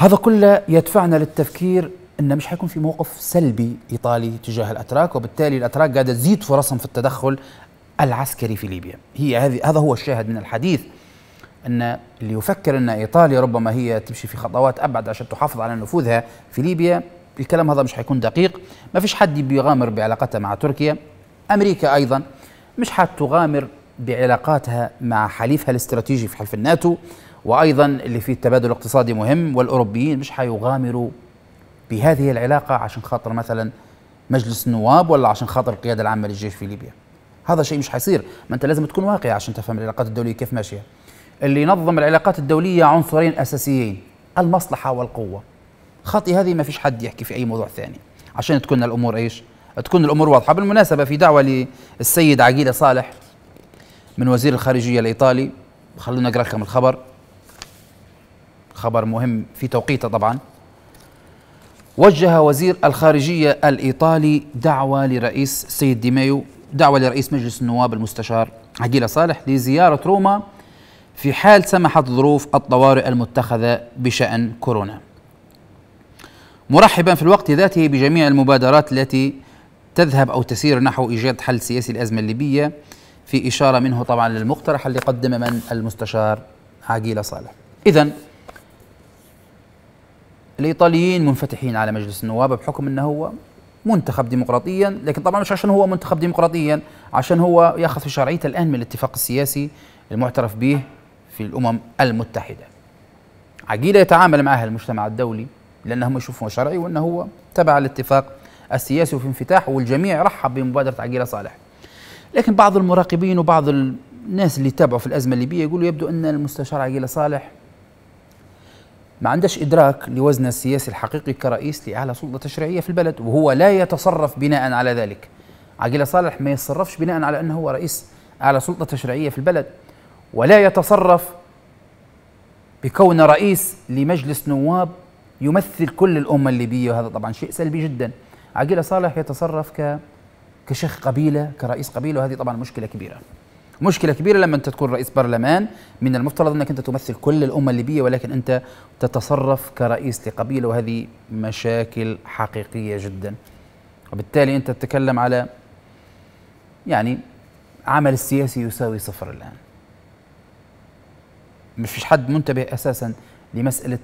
هذا كله يدفعنا للتفكير انه مش حيكون في موقف سلبي ايطالي تجاه الاتراك وبالتالي الاتراك قاعده تزيد فرصهم في التدخل العسكري في ليبيا هي هذه هذا هو الشاهد من الحديث ان اللي يفكر ان ايطاليا ربما هي تمشي في خطوات ابعد عشان تحافظ على نفوذها في ليبيا الكلام هذا مش حيكون دقيق ما فيش حد بيغامر بعلاقتها مع تركيا امريكا ايضا مش حتغامر بعلاقاتها مع حليفها الاستراتيجي في حلف الناتو وايضا اللي فيه التبادل الاقتصادي مهم والاوروبيين مش حيغامروا بهذه العلاقه عشان خاطر مثلا مجلس النواب ولا عشان خاطر القياده العامه للجيش في ليبيا هذا شيء مش حيصير ما انت لازم تكون واقعي عشان تفهم العلاقات الدوليه كيف ماشيه اللي نظم العلاقات الدوليه عنصرين اساسيين المصلحه والقوه خاطي هذه ما فيش حد يحكي في اي موضوع ثاني عشان تكون الامور ايش تكون الامور واضحه بالمناسبه في دعوه للسيد عقيله صالح من وزير الخارجيه الايطالي خلونا نقرا لكم الخبر خبر مهم في توقيته طبعا وجه وزير الخارجية الإيطالي دعوة لرئيس سيد ديميو دعوة لرئيس مجلس النواب المستشار عقيلة صالح لزيارة روما في حال سمحت ظروف الطوارئ المتخذة بشأن كورونا مرحبا في الوقت ذاته بجميع المبادرات التي تذهب أو تسير نحو إيجاد حل سياسي للأزمة الليبية في إشارة منه طبعا للمقترح اللي قدم من المستشار عقيلة صالح إذا الايطاليين منفتحين على مجلس النواب بحكم انه هو منتخب ديمقراطيا لكن طبعا مش عشان هو منتخب ديمقراطيا عشان هو ياخذ في شرعيه الان من الاتفاق السياسي المعترف به في الامم المتحده عقيله يتعامل معها المجتمع الدولي لانهم يشوفونه شرعي وانه هو تبع الاتفاق السياسي وفي انفتاح والجميع رحب بمبادره عقيله صالح لكن بعض المراقبين وبعض الناس اللي تابعوا في الازمه الليبيه يقولوا يبدو ان المستشار عقيله صالح ما عندش إدراك لوزنه السياسي الحقيقي كرئيس لأعلى سلطة تشريعية في البلد وهو لا يتصرف بناء على ذلك عقيلة صالح ما يتصرفش بناء على أنه هو رئيس أعلى سلطة تشريعية في البلد ولا يتصرف بكون رئيس لمجلس نواب يمثل كل الأمة الليبية وهذا طبعا شيء سلبي جدا عقيلة صالح يتصرف ك كشيخ قبيلة كرئيس قبيلة وهذه طبعا مشكلة كبيرة مشكله كبيره لما انت تكون رئيس برلمان من المفترض انك انت تمثل كل الامه الليبيه ولكن انت تتصرف كرئيس لقبيله وهذه مشاكل حقيقيه جدا وبالتالي انت تتكلم على يعني عمل السياسي يساوي صفر الان مش فيش حد منتبه اساسا لمساله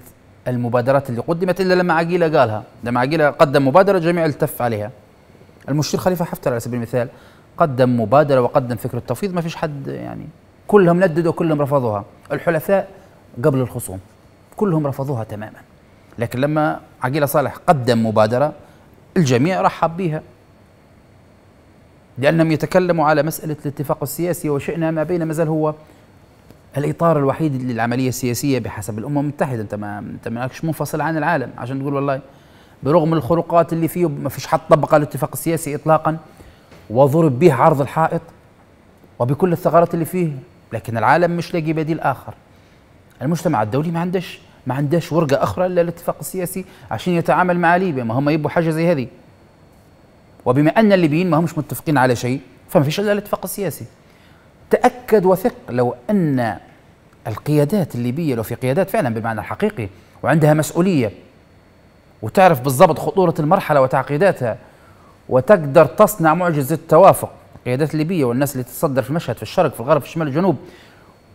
المبادرات اللي قدمت الا لما عقيله قالها لما عقيله قدم مبادره جميع التف عليها المشير خليفه حفتر على سبيل المثال قدم مبادره وقدم فكره تفويض ما فيش حد يعني كلهم نددوا كلهم رفضوها الحلفاء قبل الخصوم كلهم رفضوها تماما لكن لما عقيلة صالح قدم مبادرة الجميع رحب بها لأنهم يتكلموا على مسألة الاتفاق السياسي وشئنا ما بين ما زال هو الإطار الوحيد للعملية السياسية بحسب الأمم المتحدة أنت ما أنت مالكش منفصل عن العالم عشان تقول والله برغم الخروقات اللي فيه ما فيش حد طبق الاتفاق السياسي إطلاقا وضرب به عرض الحائط وبكل الثغرات اللي فيه لكن العالم مش لاقي بديل آخر المجتمع الدولي ما عندش ما عندش ورقة أخرى إلا الاتفاق السياسي عشان يتعامل مع ليبيا ما هم يبوا حاجة زي هذه وبما أن الليبيين ما همش متفقين على شيء فما فيش إلا الاتفاق السياسي تأكد وثق لو أن القيادات الليبية لو في قيادات فعلا بالمعنى الحقيقي وعندها مسؤولية وتعرف بالضبط خطورة المرحلة وتعقيداتها وتقدر تصنع معجزة توافق القيادات الليبية والناس اللي تتصدر في المشهد في الشرق في الغرب في الشمال الجنوب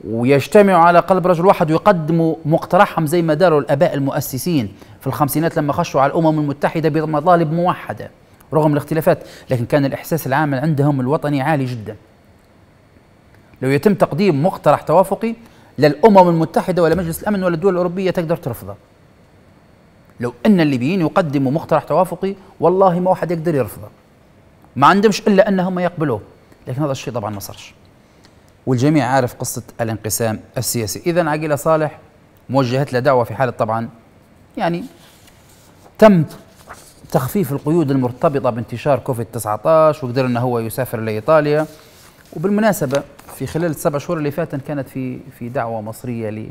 ويجتمعوا على قلب رجل واحد ويقدموا مقترحهم زي ما داروا الآباء المؤسسين في الخمسينات لما خشوا على الأمم المتحدة بمطالب موحدة رغم الاختلافات لكن كان الإحساس العام عندهم الوطني عالي جدا لو يتم تقديم مقترح توافقي للأمم المتحدة ولا مجلس الأمن ولا الدول الأوروبية تقدر ترفضه لو ان الليبيين يقدموا مقترح توافقي والله ما واحد يقدر يرفضه ما عندهمش الا انهم يقبلوه لكن هذا الشيء طبعا ما صارش والجميع عارف قصه الانقسام السياسي اذا عقيله صالح موجهت له دعوه في حاله طبعا يعني تم تخفيف القيود المرتبطه بانتشار كوفيد 19 وقدر انه هو يسافر لايطاليا وبالمناسبه في خلال السبع شهور اللي فاتن كانت في في دعوه مصريه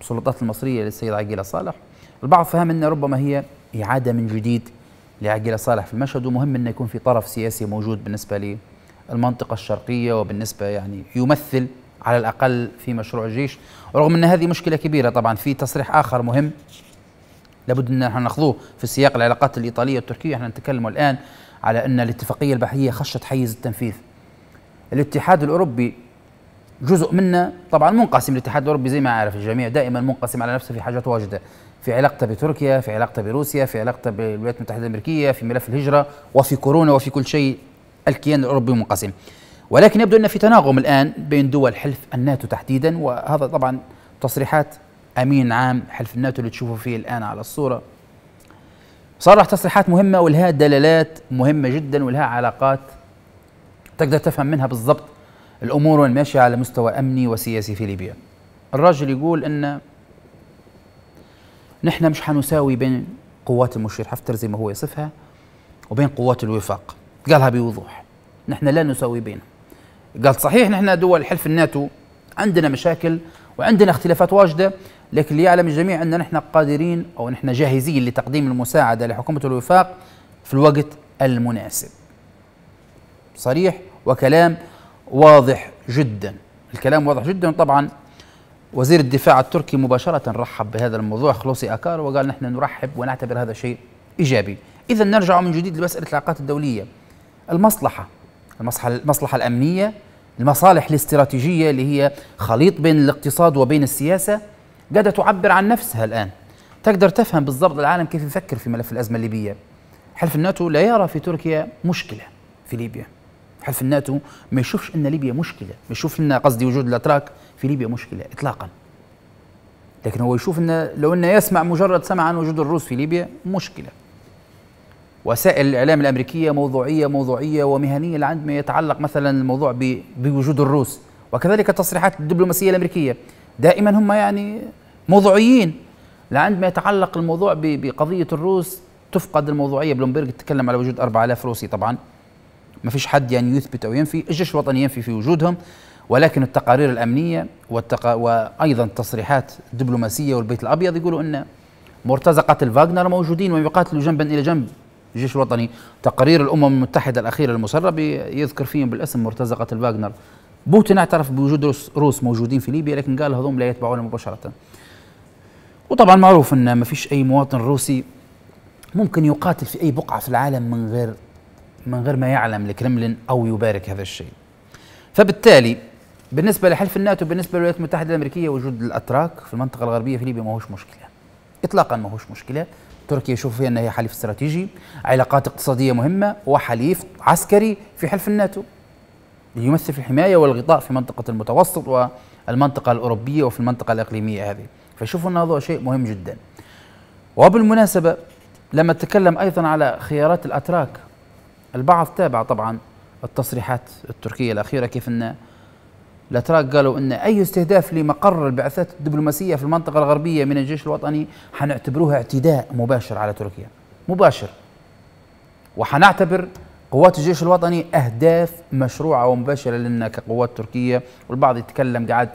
للسلطات المصريه للسيد عقيله صالح البعض فهم أن ربما هي إعادة من جديد لعقيلة صالح في المشهد ومهم أن يكون في طرف سياسي موجود بالنسبة للمنطقة الشرقية وبالنسبة يعني يمثل على الأقل في مشروع الجيش رغم أن هذه مشكلة كبيرة طبعا في تصريح آخر مهم لابد أن نحن ناخذوه في سياق العلاقات الإيطالية التركية احنا نتكلم الآن على أن الاتفاقية البحرية خشت حيز التنفيذ الاتحاد الأوروبي جزء منا طبعا منقسم الاتحاد الأوروبي زي ما عارف الجميع دائما منقسم على نفسه في حاجات واجدة في علاقته بتركيا في علاقته بروسيا في علاقته بالولايات المتحدة الأمريكية في ملف الهجرة وفي كورونا وفي كل شيء الكيان الأوروبي منقسم ولكن يبدو أن في تناغم الآن بين دول حلف الناتو تحديدا وهذا طبعا تصريحات أمين عام حلف الناتو اللي تشوفوا فيه الآن على الصورة صرح تصريحات مهمة ولها دلالات مهمة جدا ولها علاقات تقدر تفهم منها بالضبط الأمور والماشيه ماشية على مستوى أمني وسياسي في ليبيا الراجل يقول أن نحن مش حنساوي بين قوات المشير حفتر زي ما هو يصفها وبين قوات الوفاق قالها بوضوح نحن لا نساوي بينهم قال صحيح نحن دول حلف الناتو عندنا مشاكل وعندنا اختلافات واجده لكن ليعلم الجميع ان نحن قادرين او نحن جاهزين لتقديم المساعده لحكومه الوفاق في الوقت المناسب. صريح وكلام واضح جدا، الكلام واضح جدا طبعا وزير الدفاع التركي مباشرة رحب بهذا الموضوع خلوصي أكار وقال نحن نرحب ونعتبر هذا شيء إيجابي إذا نرجع من جديد لمسألة العلاقات الدولية المصلحة المصلحة, المصلحة الأمنية المصالح الاستراتيجية اللي هي خليط بين الاقتصاد وبين السياسة قاعدة تعبر عن نفسها الآن تقدر تفهم بالضبط العالم كيف يفكر في ملف الأزمة الليبية حلف الناتو لا يرى في تركيا مشكلة في ليبيا حلف الناتو ما يشوفش أن ليبيا مشكلة ما يشوف أن قصدي وجود الأتراك في ليبيا مشكله اطلاقا لكن هو يشوف ان لو انه يسمع مجرد سمع عن وجود الروس في ليبيا مشكله وسائل الاعلام الامريكيه موضوعيه موضوعيه ومهنيه عندما يتعلق مثلا الموضوع بوجود الروس وكذلك التصريحات الدبلوماسيه الامريكيه دائما هم يعني موضوعيين لعندما يتعلق الموضوع بقضيه الروس تفقد الموضوعيه بلومبرج تتكلم على وجود 4000 روسي طبعا ما فيش حد يعني يثبت او ينفي الجيش الوطني ينفي في وجودهم ولكن التقارير الأمنية والتق... وأيضا تصريحات دبلوماسية والبيت الأبيض يقولوا أن مرتزقة الفاغنر موجودين ويقاتلوا جنبا إلى جنب الجيش الوطني تقارير الأمم المتحدة الأخيرة المسرب يذكر فيهم بالاسم مرتزقة الفاغنر بوتين اعترف بوجود روس, روس موجودين في ليبيا لكن قال هذوم لا يتبعون مباشرة وطبعا معروف أن ما فيش أي مواطن روسي ممكن يقاتل في أي بقعة في العالم من غير من غير ما يعلم الكرملين أو يبارك هذا الشيء فبالتالي بالنسبة لحلف الناتو بالنسبة للولايات المتحدة الأمريكية وجود الأتراك في المنطقة الغربية في ليبيا ماهوش مشكلة إطلاقا ماهوش مشكلة تركيا يشوف فيها أنها هي حليف استراتيجي علاقات اقتصادية مهمة وحليف عسكري في حلف الناتو ليمثل في الحماية والغطاء في منطقة المتوسط والمنطقة الأوروبية وفي المنطقة الإقليمية هذه فشوفوا أن هذا شيء مهم جدا وبالمناسبة لما تكلم أيضا على خيارات الأتراك البعض تابع طبعا التصريحات التركية الأخيرة كيف أن الاتراك قالوا ان اي استهداف لمقر البعثات الدبلوماسيه في المنطقه الغربيه من الجيش الوطني حنعتبروها اعتداء مباشر على تركيا مباشر وحنعتبر قوات الجيش الوطني اهداف مشروعه ومباشره لنا كقوات تركيه والبعض يتكلم قاعد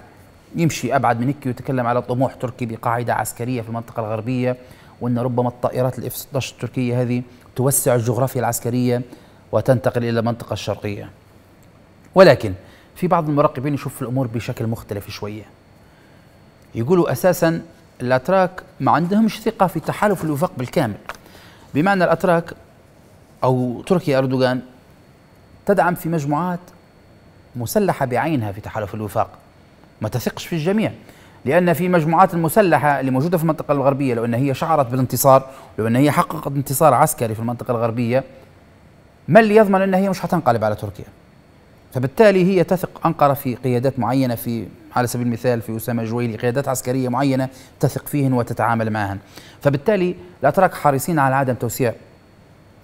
يمشي ابعد من هيك ويتكلم على طموح تركي بقاعده عسكريه في المنطقه الغربيه وان ربما الطائرات الاف 16 التركيه هذه توسع الجغرافيا العسكريه وتنتقل الى المنطقه الشرقيه ولكن في بعض المراقبين يشوف الامور بشكل مختلف شويه يقولوا اساسا الاتراك ما عندهمش ثقه في تحالف الوفاق بالكامل بمعنى الاتراك او تركيا اردوغان تدعم في مجموعات مسلحه بعينها في تحالف الوفاق ما تثقش في الجميع لان في مجموعات المسلحه اللي موجوده في المنطقه الغربيه لو ان هي شعرت بالانتصار لو ان هي حققت انتصار عسكري في المنطقه الغربيه ما اللي يضمن ان هي مش حتنقلب على تركيا فبالتالي هي تثق أنقرة في قيادات معينة في على سبيل المثال في أسامة جويلي قيادات عسكرية معينة تثق فيهن وتتعامل معهن فبالتالي الأتراك حريصين على عدم توسيع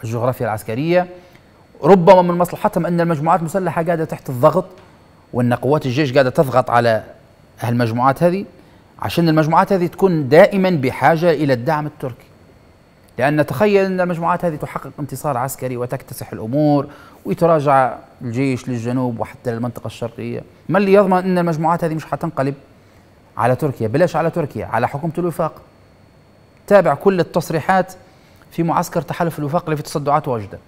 الجغرافيا العسكرية ربما من مصلحتهم أن المجموعات المسلحة قاعدة تحت الضغط وأن قوات الجيش قاعدة تضغط على هالمجموعات هذه عشان المجموعات هذه تكون دائما بحاجة إلى الدعم التركي لأن تخيل أن المجموعات هذه تحقق انتصار عسكري وتكتسح الأمور ويتراجع الجيش للجنوب وحتى للمنطقة الشرقية ما اللي يضمن أن المجموعات هذه مش حتنقلب على تركيا بلاش على تركيا على حكومة الوفاق تابع كل التصريحات في معسكر تحالف الوفاق اللي في تصدعات واجدة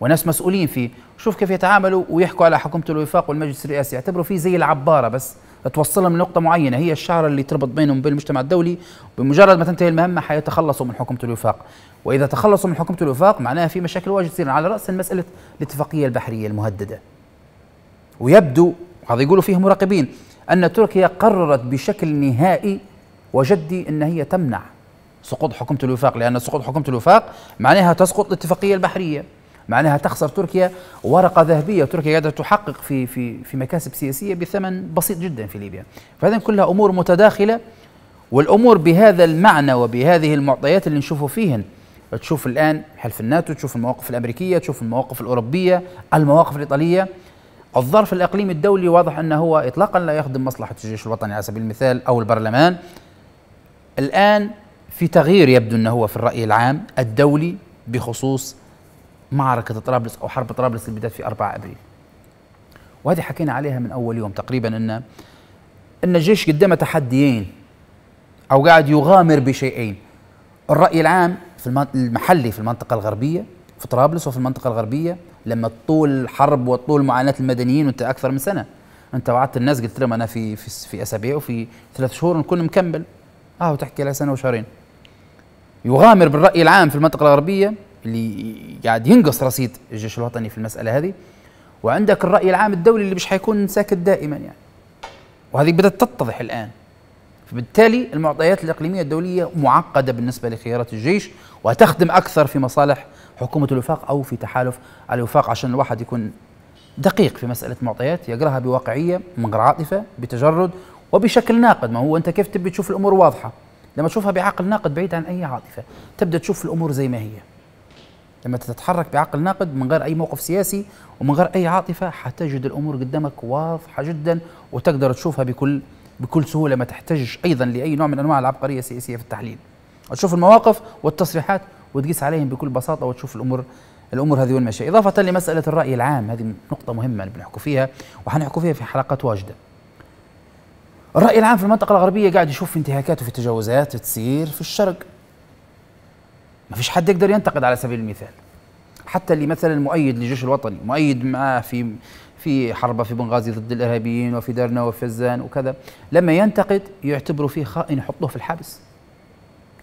وناس مسؤولين فيه شوف كيف يتعاملوا ويحكوا على حكومة الوفاق والمجلس الرئاسي يعتبروا فيه زي العبارة بس توصلهم لنقطه معينه هي الشعره اللي تربط بينهم وبين المجتمع الدولي بمجرد ما تنتهي المهمه حيتخلصوا من حكومه الوفاق واذا تخلصوا من حكومه الوفاق معناها في مشاكل واجد تصير على راس مساله الاتفاقيه البحريه المهدده ويبدو هذا يقولوا فيه مراقبين ان تركيا قررت بشكل نهائي وجدي ان هي تمنع سقوط حكومه الوفاق لان سقوط حكومه الوفاق معناها تسقط الاتفاقيه البحريه معناها تخسر تركيا ورقه ذهبيه تركيا قاعده تحقق في في في مكاسب سياسيه بثمن بسيط جدا في ليبيا فهذه كلها امور متداخله والامور بهذا المعنى وبهذه المعطيات اللي نشوفه فيهن تشوف الان حلف الناتو تشوف المواقف الامريكيه تشوف المواقف الاوروبيه المواقف الايطاليه الظرف الاقليمي الدولي واضح انه هو اطلاقا لا يخدم مصلحه الجيش الوطني على سبيل المثال او البرلمان الان في تغيير يبدو انه هو في الراي العام الدولي بخصوص معركة طرابلس أو حرب طرابلس اللي بدأت في 4 أبريل وهذه حكينا عليها من أول يوم تقريبا أن أن الجيش قدامه تحديين أو قاعد يغامر بشيئين الرأي العام في المحلي في المنطقة الغربية في طرابلس وفي المنطقة الغربية لما طول الحرب وطول معاناة المدنيين وأنت أكثر من سنة أنت وعدت الناس قلت لهم أنا في في, في أسابيع وفي ثلاث شهور نكون مكمل أه وتحكي لها سنة وشهرين يغامر بالرأي العام في المنطقة الغربية اللي قاعد ينقص رصيد الجيش الوطني في المساله هذه وعندك الراي العام الدولي اللي مش حيكون ساكت دائما يعني وهذه بدات تتضح الان فبالتالي المعطيات الاقليميه الدوليه معقده بالنسبه لخيارات الجيش وتخدم اكثر في مصالح حكومه الوفاق او في تحالف على الوفاق عشان الواحد يكون دقيق في مساله معطيات يقراها بواقعيه من غير عاطفه بتجرد وبشكل ناقد ما هو انت كيف تبي تشوف الامور واضحه لما تشوفها بعقل ناقد بعيد عن اي عاطفه تبدا تشوف الامور زي ما هي لما تتحرك بعقل ناقد من غير أي موقف سياسي ومن غير أي عاطفة حتجد الأمور قدامك واضحة جدا وتقدر تشوفها بكل بكل سهولة ما تحتاجش أيضا لأي نوع من أنواع العبقرية السياسية في التحليل تشوف المواقف والتصريحات وتقيس عليهم بكل بساطة وتشوف الأمور الامور هذه وين ماشيه اضافه لمساله الراي العام هذه نقطه مهمه بنحكوا فيها وحنحكوا فيها في حلقات واجده الراي العام في المنطقه الغربيه قاعد يشوف في انتهاكات وفي تجاوزات تصير في الشرق ما فيش حد يقدر ينتقد على سبيل المثال حتى اللي مثلا مؤيد للجيش الوطني مؤيد معاه في في حربه في بنغازي ضد الارهابيين وفي درنا فزان وكذا لما ينتقد يعتبروا فيه خائن يحطوه في الحبس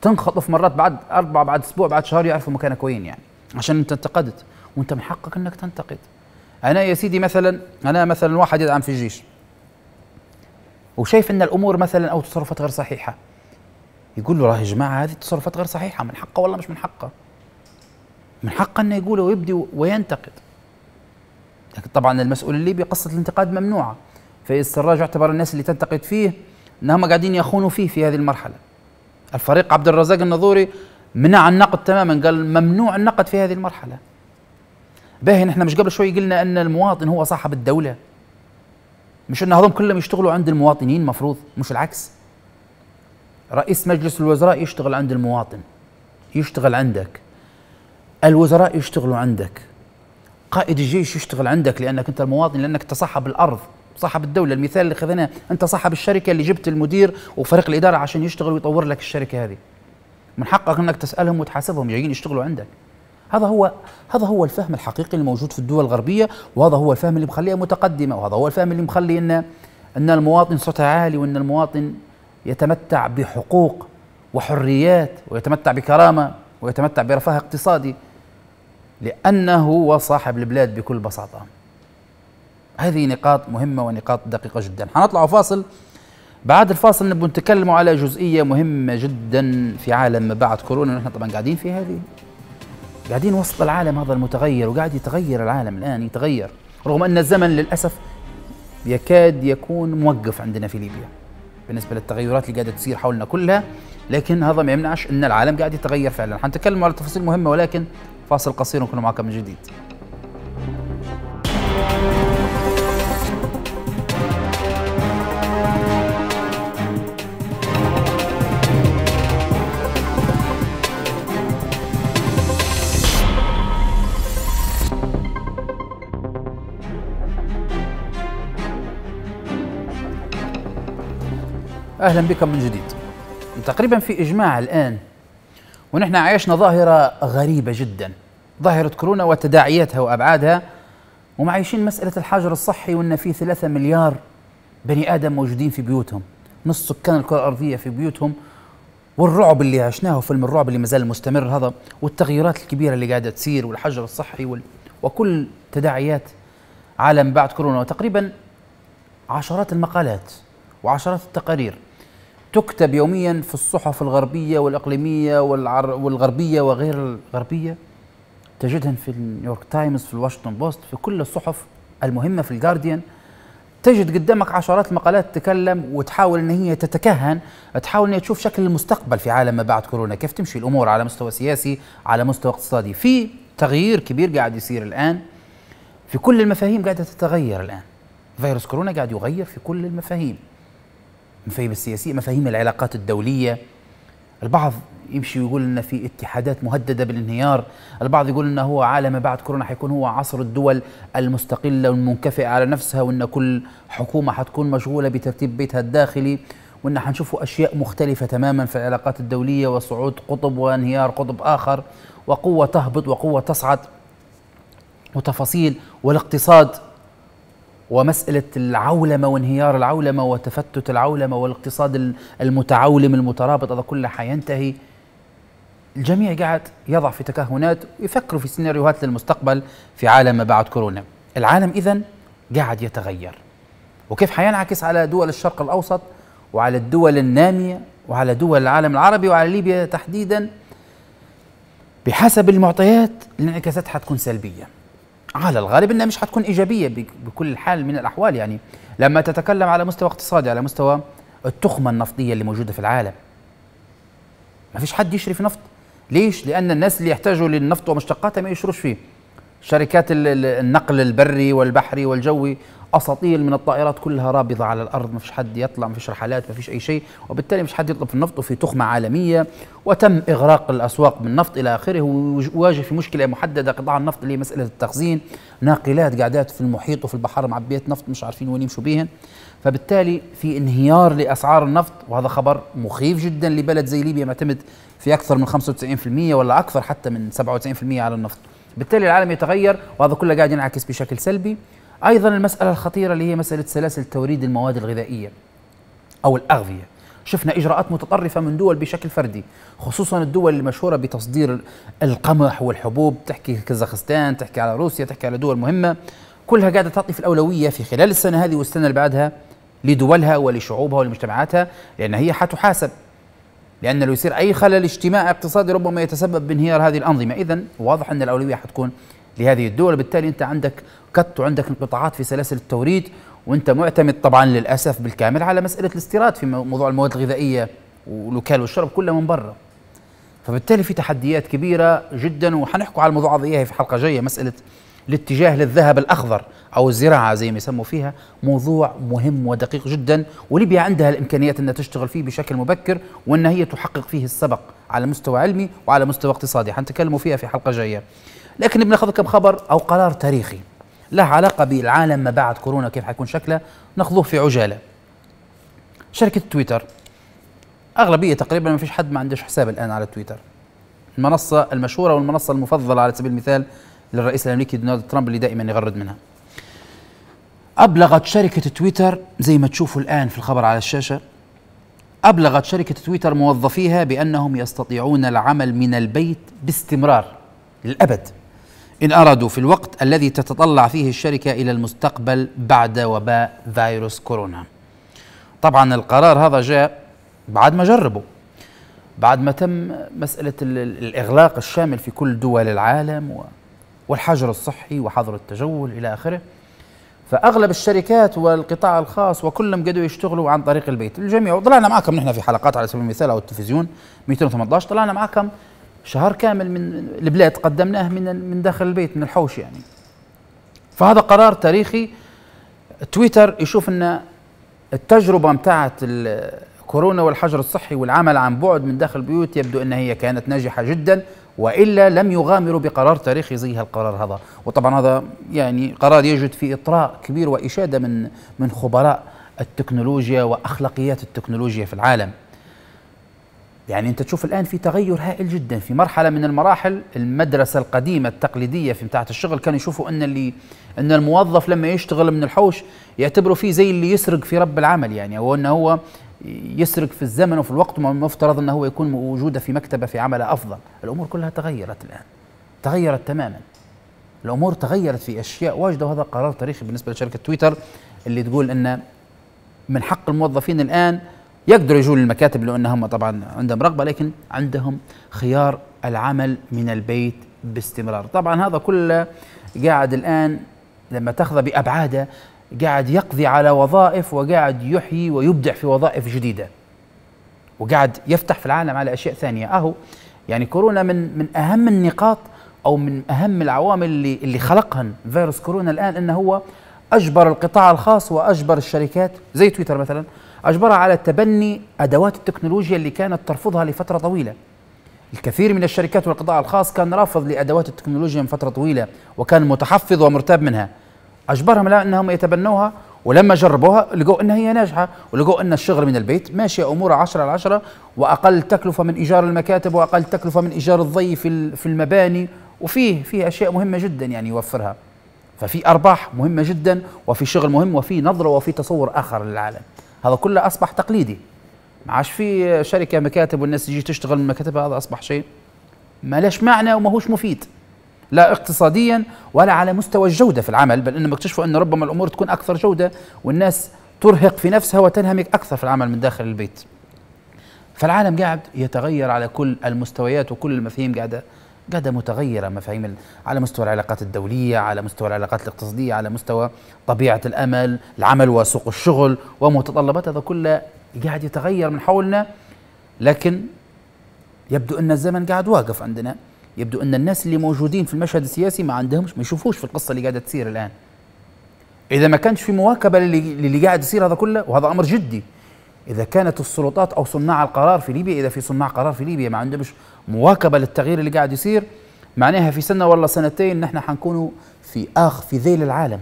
تنخطف مرات بعد اربع بعد اسبوع بعد شهر يعرفوا مكانك وين يعني عشان انت انتقدت وانت من حقك انك تنتقد انا يا سيدي مثلا انا مثلا واحد يدعم في الجيش وشايف ان الامور مثلا او تصرفات غير صحيحه يقول له راه يا جماعه هذه التصرفات غير صحيحه من حقه ولا مش من حقه من حقه انه يقول ويبدي وينتقد لكن طبعا المسؤول الليبي قصه الانتقاد ممنوعه في السراج يعتبر الناس اللي تنتقد فيه انهم قاعدين يخونوا فيه في هذه المرحله الفريق عبد الرزاق النظوري منع النقد تماما قال ممنوع النقد في هذه المرحله باهي نحن مش قبل شوي قلنا ان المواطن هو صاحب الدوله مش ان هذول كلهم يشتغلوا عند المواطنين مفروض مش العكس رئيس مجلس الوزراء يشتغل عند المواطن يشتغل عندك الوزراء يشتغلوا عندك قائد الجيش يشتغل عندك لانك انت المواطن لانك انت صاحب الارض صاحب الدولة المثال اللي خذناه أنت صاحب الشركة اللي جبت المدير وفريق الإدارة عشان يشتغل ويطور لك الشركة هذه من حقك أنك تسألهم وتحاسبهم جايين يشتغلوا عندك هذا هو هذا هو الفهم الحقيقي الموجود في الدول الغربية وهذا هو الفهم اللي مخليها متقدمة وهذا هو الفهم اللي مخلي أن أن المواطن صوته عالي وأن المواطن يتمتع بحقوق وحريات ويتمتع بكرامه ويتمتع برفاه اقتصادي لانه هو صاحب البلاد بكل بساطه. هذه نقاط مهمه ونقاط دقيقه جدا. حنطلع فاصل بعد الفاصل نبغى نتكلم على جزئيه مهمه جدا في عالم ما بعد كورونا نحن طبعا قاعدين في هذه قاعدين وسط العالم هذا المتغير وقاعد يتغير العالم الان يتغير رغم ان الزمن للاسف يكاد يكون موقف عندنا في ليبيا بالنسبه للتغيرات اللي قاعده تصير حولنا كلها لكن هذا ما يمنعش ان العالم قاعد يتغير فعلا حنتكلم على تفاصيل مهمه ولكن فاصل قصير ونكون معكم من جديد اهلا بكم من جديد. تقريبا في اجماع الان ونحن عايشنا ظاهره غريبه جدا. ظاهره كورونا وتداعياتها وابعادها ومعايشين مساله الحجر الصحي وان في ثلاثة مليار بني ادم موجودين في بيوتهم، نص سكان الكره الارضيه في بيوتهم والرعب اللي عشناه وفيلم الرعب اللي مازال مستمر هذا والتغيرات الكبيره اللي قاعده تصير والحجر الصحي وال... وكل تداعيات عالم بعد كورونا وتقريبا عشرات المقالات وعشرات التقارير تكتب يوميا في الصحف الغربية والإقليمية والعر... والغربية وغير الغربية تجدها في نيويورك تايمز في الواشنطن بوست في كل الصحف المهمة في الجارديان تجد قدامك عشرات المقالات تتكلم وتحاول ان هي تتكهن تحاول ان هي تشوف شكل المستقبل في عالم ما بعد كورونا كيف تمشي الامور على مستوى سياسي على مستوى اقتصادي في تغيير كبير قاعد يصير الان في كل المفاهيم قاعده تتغير الان فيروس كورونا قاعد يغير في كل المفاهيم المفاهيم السياسية مفاهيم العلاقات الدولية البعض يمشي ويقول ان في اتحادات مهدده بالانهيار، البعض يقول انه هو عالم بعد كورونا حيكون هو عصر الدول المستقله والمنكفئه على نفسها وان كل حكومه حتكون مشغوله بترتيب بيتها الداخلي وان حنشوف اشياء مختلفه تماما في العلاقات الدوليه وصعود قطب وانهيار قطب اخر وقوه تهبط وقوه تصعد وتفاصيل والاقتصاد ومسألة العولمة وانهيار العولمة وتفتت العولمة والاقتصاد المتعولم المترابط هذا كله حينتهي الجميع قاعد يضع في تكهنات ويفكروا في سيناريوهات للمستقبل في عالم ما بعد كورونا العالم إذا قاعد يتغير وكيف حينعكس على دول الشرق الأوسط وعلى الدول النامية وعلى دول العالم العربي وعلى ليبيا تحديدا بحسب المعطيات الانعكاسات حتكون سلبيه على الغالب انها مش حتكون ايجابيه بكل حال من الاحوال يعني لما تتكلم على مستوى اقتصادي على مستوى التخمه النفطيه اللي موجوده في العالم ما فيش حد يشري في نفط ليش لان الناس اللي يحتاجوا للنفط ومشتقاته ما يشروش فيه شركات النقل البري والبحري والجوي اساطيل من الطائرات كلها رابضه على الارض ما فيش حد يطلع ما فيش رحلات ما فيش اي شيء وبالتالي ما فيش حد يطلب في النفط وفي تخمه عالميه وتم اغراق الاسواق بالنفط الى اخره وواجه في مشكله محدده قطاع النفط اللي هي مساله التخزين ناقلات قاعدات في المحيط وفي البحر معبيات نفط مش عارفين وين يمشوا بيهن فبالتالي في انهيار لاسعار النفط وهذا خبر مخيف جدا لبلد زي ليبيا معتمد في اكثر من 95% ولا اكثر حتى من 97% على النفط بالتالي العالم يتغير وهذا كله قاعد ينعكس بشكل سلبي ايضا المساله الخطيره اللي هي مساله سلاسل توريد المواد الغذائيه او الاغذيه شفنا اجراءات متطرفه من دول بشكل فردي خصوصا الدول المشهوره بتصدير القمح والحبوب تحكي كازاخستان تحكي على روسيا تحكي على دول مهمه كلها قاعده تعطي في الاولويه في خلال السنه هذه والسنه اللي بعدها لدولها ولشعوبها ولمجتمعاتها لان هي حتحاسب لأن لو يصير أي خلل اجتماعي اقتصادي ربما يتسبب بانهيار هذه الأنظمة إذا واضح أن الأولوية حتكون لهذه الدول بالتالي أنت عندك كت وعندك انقطاعات في سلاسل التوريد وأنت معتمد طبعا للأسف بالكامل على مسألة الاستيراد في موضوع المواد الغذائية والوكال والشرب كلها من برا فبالتالي في تحديات كبيرة جدا وحنحكوا على الموضوع ضياها في حلقة جاية مسألة الاتجاه للذهب الأخضر أو الزراعة زي ما يسموا فيها موضوع مهم ودقيق جدا وليبيا عندها الإمكانيات أنها تشتغل فيه بشكل مبكر وأن هي تحقق فيه السبق على مستوى علمي وعلى مستوى اقتصادي حنتكلموا فيها في حلقة جاية لكن بناخذكم خبر أو قرار تاريخي له علاقة بالعالم ما بعد كورونا كيف حيكون شكله ناخذوه في عجالة شركة تويتر أغلبية تقريبا ما فيش حد ما عندوش حساب الآن على تويتر المنصة المشهورة والمنصة المفضلة على سبيل المثال للرئيس الامريكي دونالد ترامب اللي دائما يغرد منها أبلغت شركة تويتر زي ما تشوفوا الآن في الخبر على الشاشة أبلغت شركة تويتر موظفيها بأنهم يستطيعون العمل من البيت باستمرار للأبد إن أرادوا في الوقت الذي تتطلع فيه الشركة إلى المستقبل بعد وباء فيروس كورونا طبعا القرار هذا جاء بعد ما جربوا بعد ما تم مسألة الإغلاق الشامل في كل دول العالم و... والحجر الصحي وحظر التجول إلى آخره فأغلب الشركات والقطاع الخاص وكلهم قدروا يشتغلوا عن طريق البيت الجميع وطلعنا معكم نحن في حلقات على سبيل المثال أو التلفزيون 218 طلعنا معكم شهر كامل من البلاد قدمناه من من داخل البيت من الحوش يعني فهذا قرار تاريخي تويتر يشوف ان التجربه متاعت كورونا والحجر الصحي والعمل عن بعد من داخل البيوت يبدو ان هي كانت ناجحه جدا والا لم يغامروا بقرار تاريخي زي هالقرار هذا وطبعا هذا يعني قرار يجد في اطراء كبير واشاده من من خبراء التكنولوجيا واخلاقيات التكنولوجيا في العالم يعني انت تشوف الان في تغير هائل جدا في مرحله من المراحل المدرسه القديمه التقليديه في بتاعت الشغل كانوا يشوفوا ان اللي ان الموظف لما يشتغل من الحوش يعتبروا فيه زي اللي يسرق في رب العمل يعني او انه هو يسرق في الزمن وفي الوقت ومفترض المفترض أنه هو يكون موجودة في مكتبة في عملة أفضل الأمور كلها تغيرت الآن تغيرت تماما الأمور تغيرت في أشياء واجدة وهذا قرار تاريخي بالنسبة لشركة تويتر اللي تقول أن من حق الموظفين الآن يقدروا يجون للمكاتب لو طبعا عندهم رغبة لكن عندهم خيار العمل من البيت باستمرار طبعا هذا كله قاعد الآن لما تاخذه بأبعاده قاعد يقضي على وظائف وقاعد يحيي ويبدع في وظائف جديده وقاعد يفتح في العالم على اشياء ثانيه اهو يعني كورونا من من اهم النقاط او من اهم العوامل اللي اللي خلقهن فيروس كورونا الان انه هو اجبر القطاع الخاص واجبر الشركات زي تويتر مثلا اجبرها على تبني ادوات التكنولوجيا اللي كانت ترفضها لفتره طويله الكثير من الشركات والقطاع الخاص كان رافض لادوات التكنولوجيا من فتره طويله وكان متحفظ ومرتاب منها اجبرهم على انهم يتبنوها ولما جربوها لقوا انها هي ناجحه ولقوا ان الشغل من البيت ماشيه اموره 10 على 10 واقل تكلفه من ايجار المكاتب واقل تكلفه من ايجار الضي في في المباني وفيه فيه اشياء مهمه جدا يعني يوفرها ففي ارباح مهمه جدا وفي شغل مهم وفي نظره وفي تصور اخر للعالم هذا كله اصبح تقليدي ما عادش في شركه مكاتب والناس تجي تشتغل من مكاتبها هذا اصبح شيء ما لاش معنى وما هوش مفيد لا اقتصاديا ولا على مستوى الجودة في العمل بل إنهم اكتشفوا أن ربما الأمور تكون أكثر جودة والناس ترهق في نفسها وتنهمك أكثر في العمل من داخل البيت فالعالم قاعد يتغير على كل المستويات وكل المفاهيم قاعدة قاعدة متغيرة مفاهيم على مستوى العلاقات الدولية على مستوى العلاقات الاقتصادية على مستوى طبيعة الأمل العمل وسوق الشغل ومتطلبات هذا كله قاعد يتغير من حولنا لكن يبدو أن الزمن قاعد واقف عندنا يبدو ان الناس اللي موجودين في المشهد السياسي ما عندهمش ما يشوفوش في القصه اللي قاعده تصير الان اذا ما كانش في مواكبه للي للي قاعد يصير هذا كله وهذا امر جدي اذا كانت السلطات او صناع القرار في ليبيا اذا في صناع قرار في ليبيا ما عندهمش مواكبه للتغيير اللي قاعد يصير معناها في سنه ولا سنتين نحن حنكونوا في اخ في ذيل العالم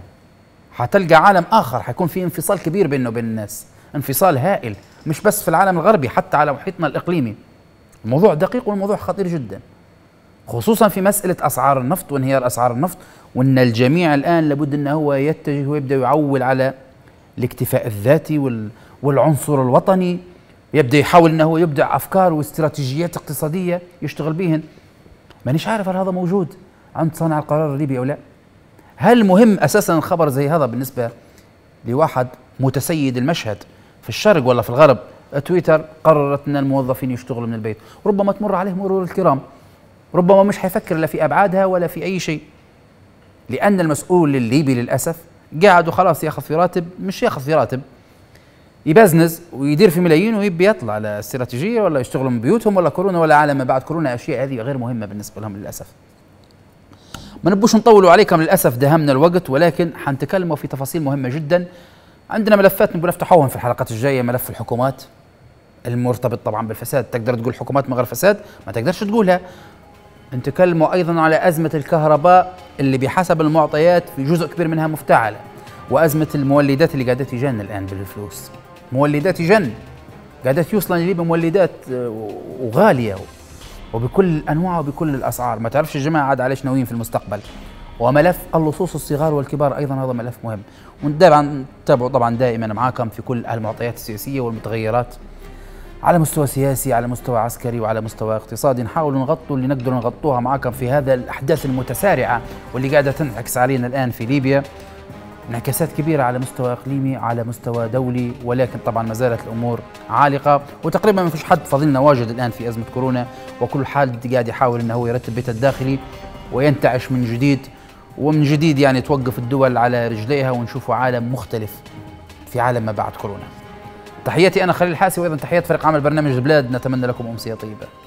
حتلقى عالم اخر حيكون في انفصال كبير بينه وبين الناس انفصال هائل مش بس في العالم الغربي حتى على محيطنا الاقليمي الموضوع دقيق والموضوع خطير جدا خصوصا في مسألة أسعار النفط وانهيار أسعار النفط وأن الجميع الآن لابد أنه هو يتجه ويبدأ يعول على الاكتفاء الذاتي والعنصر الوطني يبدأ يحاول أنه يبدع أفكار واستراتيجيات اقتصادية يشتغل بهن مانيش عارف هل هذا موجود عند صانع القرار الليبي أو لا هل مهم أساسا خبر زي هذا بالنسبة لواحد متسيد المشهد في الشرق ولا في الغرب تويتر قررت أن الموظفين يشتغلوا من البيت ربما تمر عليه مرور الكرام ربما مش هيفكر لا في أبعادها ولا في أي شيء لأن المسؤول الليبي للأسف قاعد وخلاص ياخذ في راتب مش ياخذ في راتب يبزنز ويدير في ملايين ويبي يطلع لا استراتيجيه ولا يشتغلوا من بيوتهم ولا كورونا ولا عالم ما بعد كورونا اشياء هذه غير مهمه بالنسبه لهم للاسف. ما نبوش نطولوا عليكم للاسف دهمنا الوقت ولكن حنتكلموا في تفاصيل مهمه جدا. عندنا ملفات نبغى نفتحوهم في الحلقات الجايه ملف الحكومات المرتبط طبعا بالفساد، تقدر تقول حكومات من غير فساد؟ ما تقدرش تقولها. تكلموا أيضا على أزمة الكهرباء اللي بحسب المعطيات في جزء كبير منها مفتعلة وأزمة المولدات اللي قاعدة تجن الآن بالفلوس مولدات يجن قاعدة يوصل لي بمولدات آه، وغالية وبكل الانواع وبكل الأسعار ما تعرفش الجماعة عاد علاش ناويين في المستقبل وملف اللصوص الصغار والكبار ايضا هذا ملف مهم وطبعا تابعوا طبعا دائما معاكم في كل المعطيات السياسيه والمتغيرات على مستوى سياسي على مستوى عسكري وعلى مستوى اقتصادي نحاول نغطوا اللي نقدر نغطوها معكم في هذا الأحداث المتسارعة واللي قاعدة تنعكس علينا الآن في ليبيا انعكاسات كبيرة على مستوى إقليمي على مستوى دولي ولكن طبعا ما زالت الأمور عالقة وتقريبا ما فيش حد فاضلنا واجد الآن في أزمة كورونا وكل حد قاعد يحاول أنه هو يرتب بيته الداخلي وينتعش من جديد ومن جديد يعني توقف الدول على رجليها ونشوف عالم مختلف في عالم ما بعد كورونا تحياتي أنا خليل حاسي وأيضا تحيات فريق عمل برنامج البلاد نتمنى لكم أمسية طيبة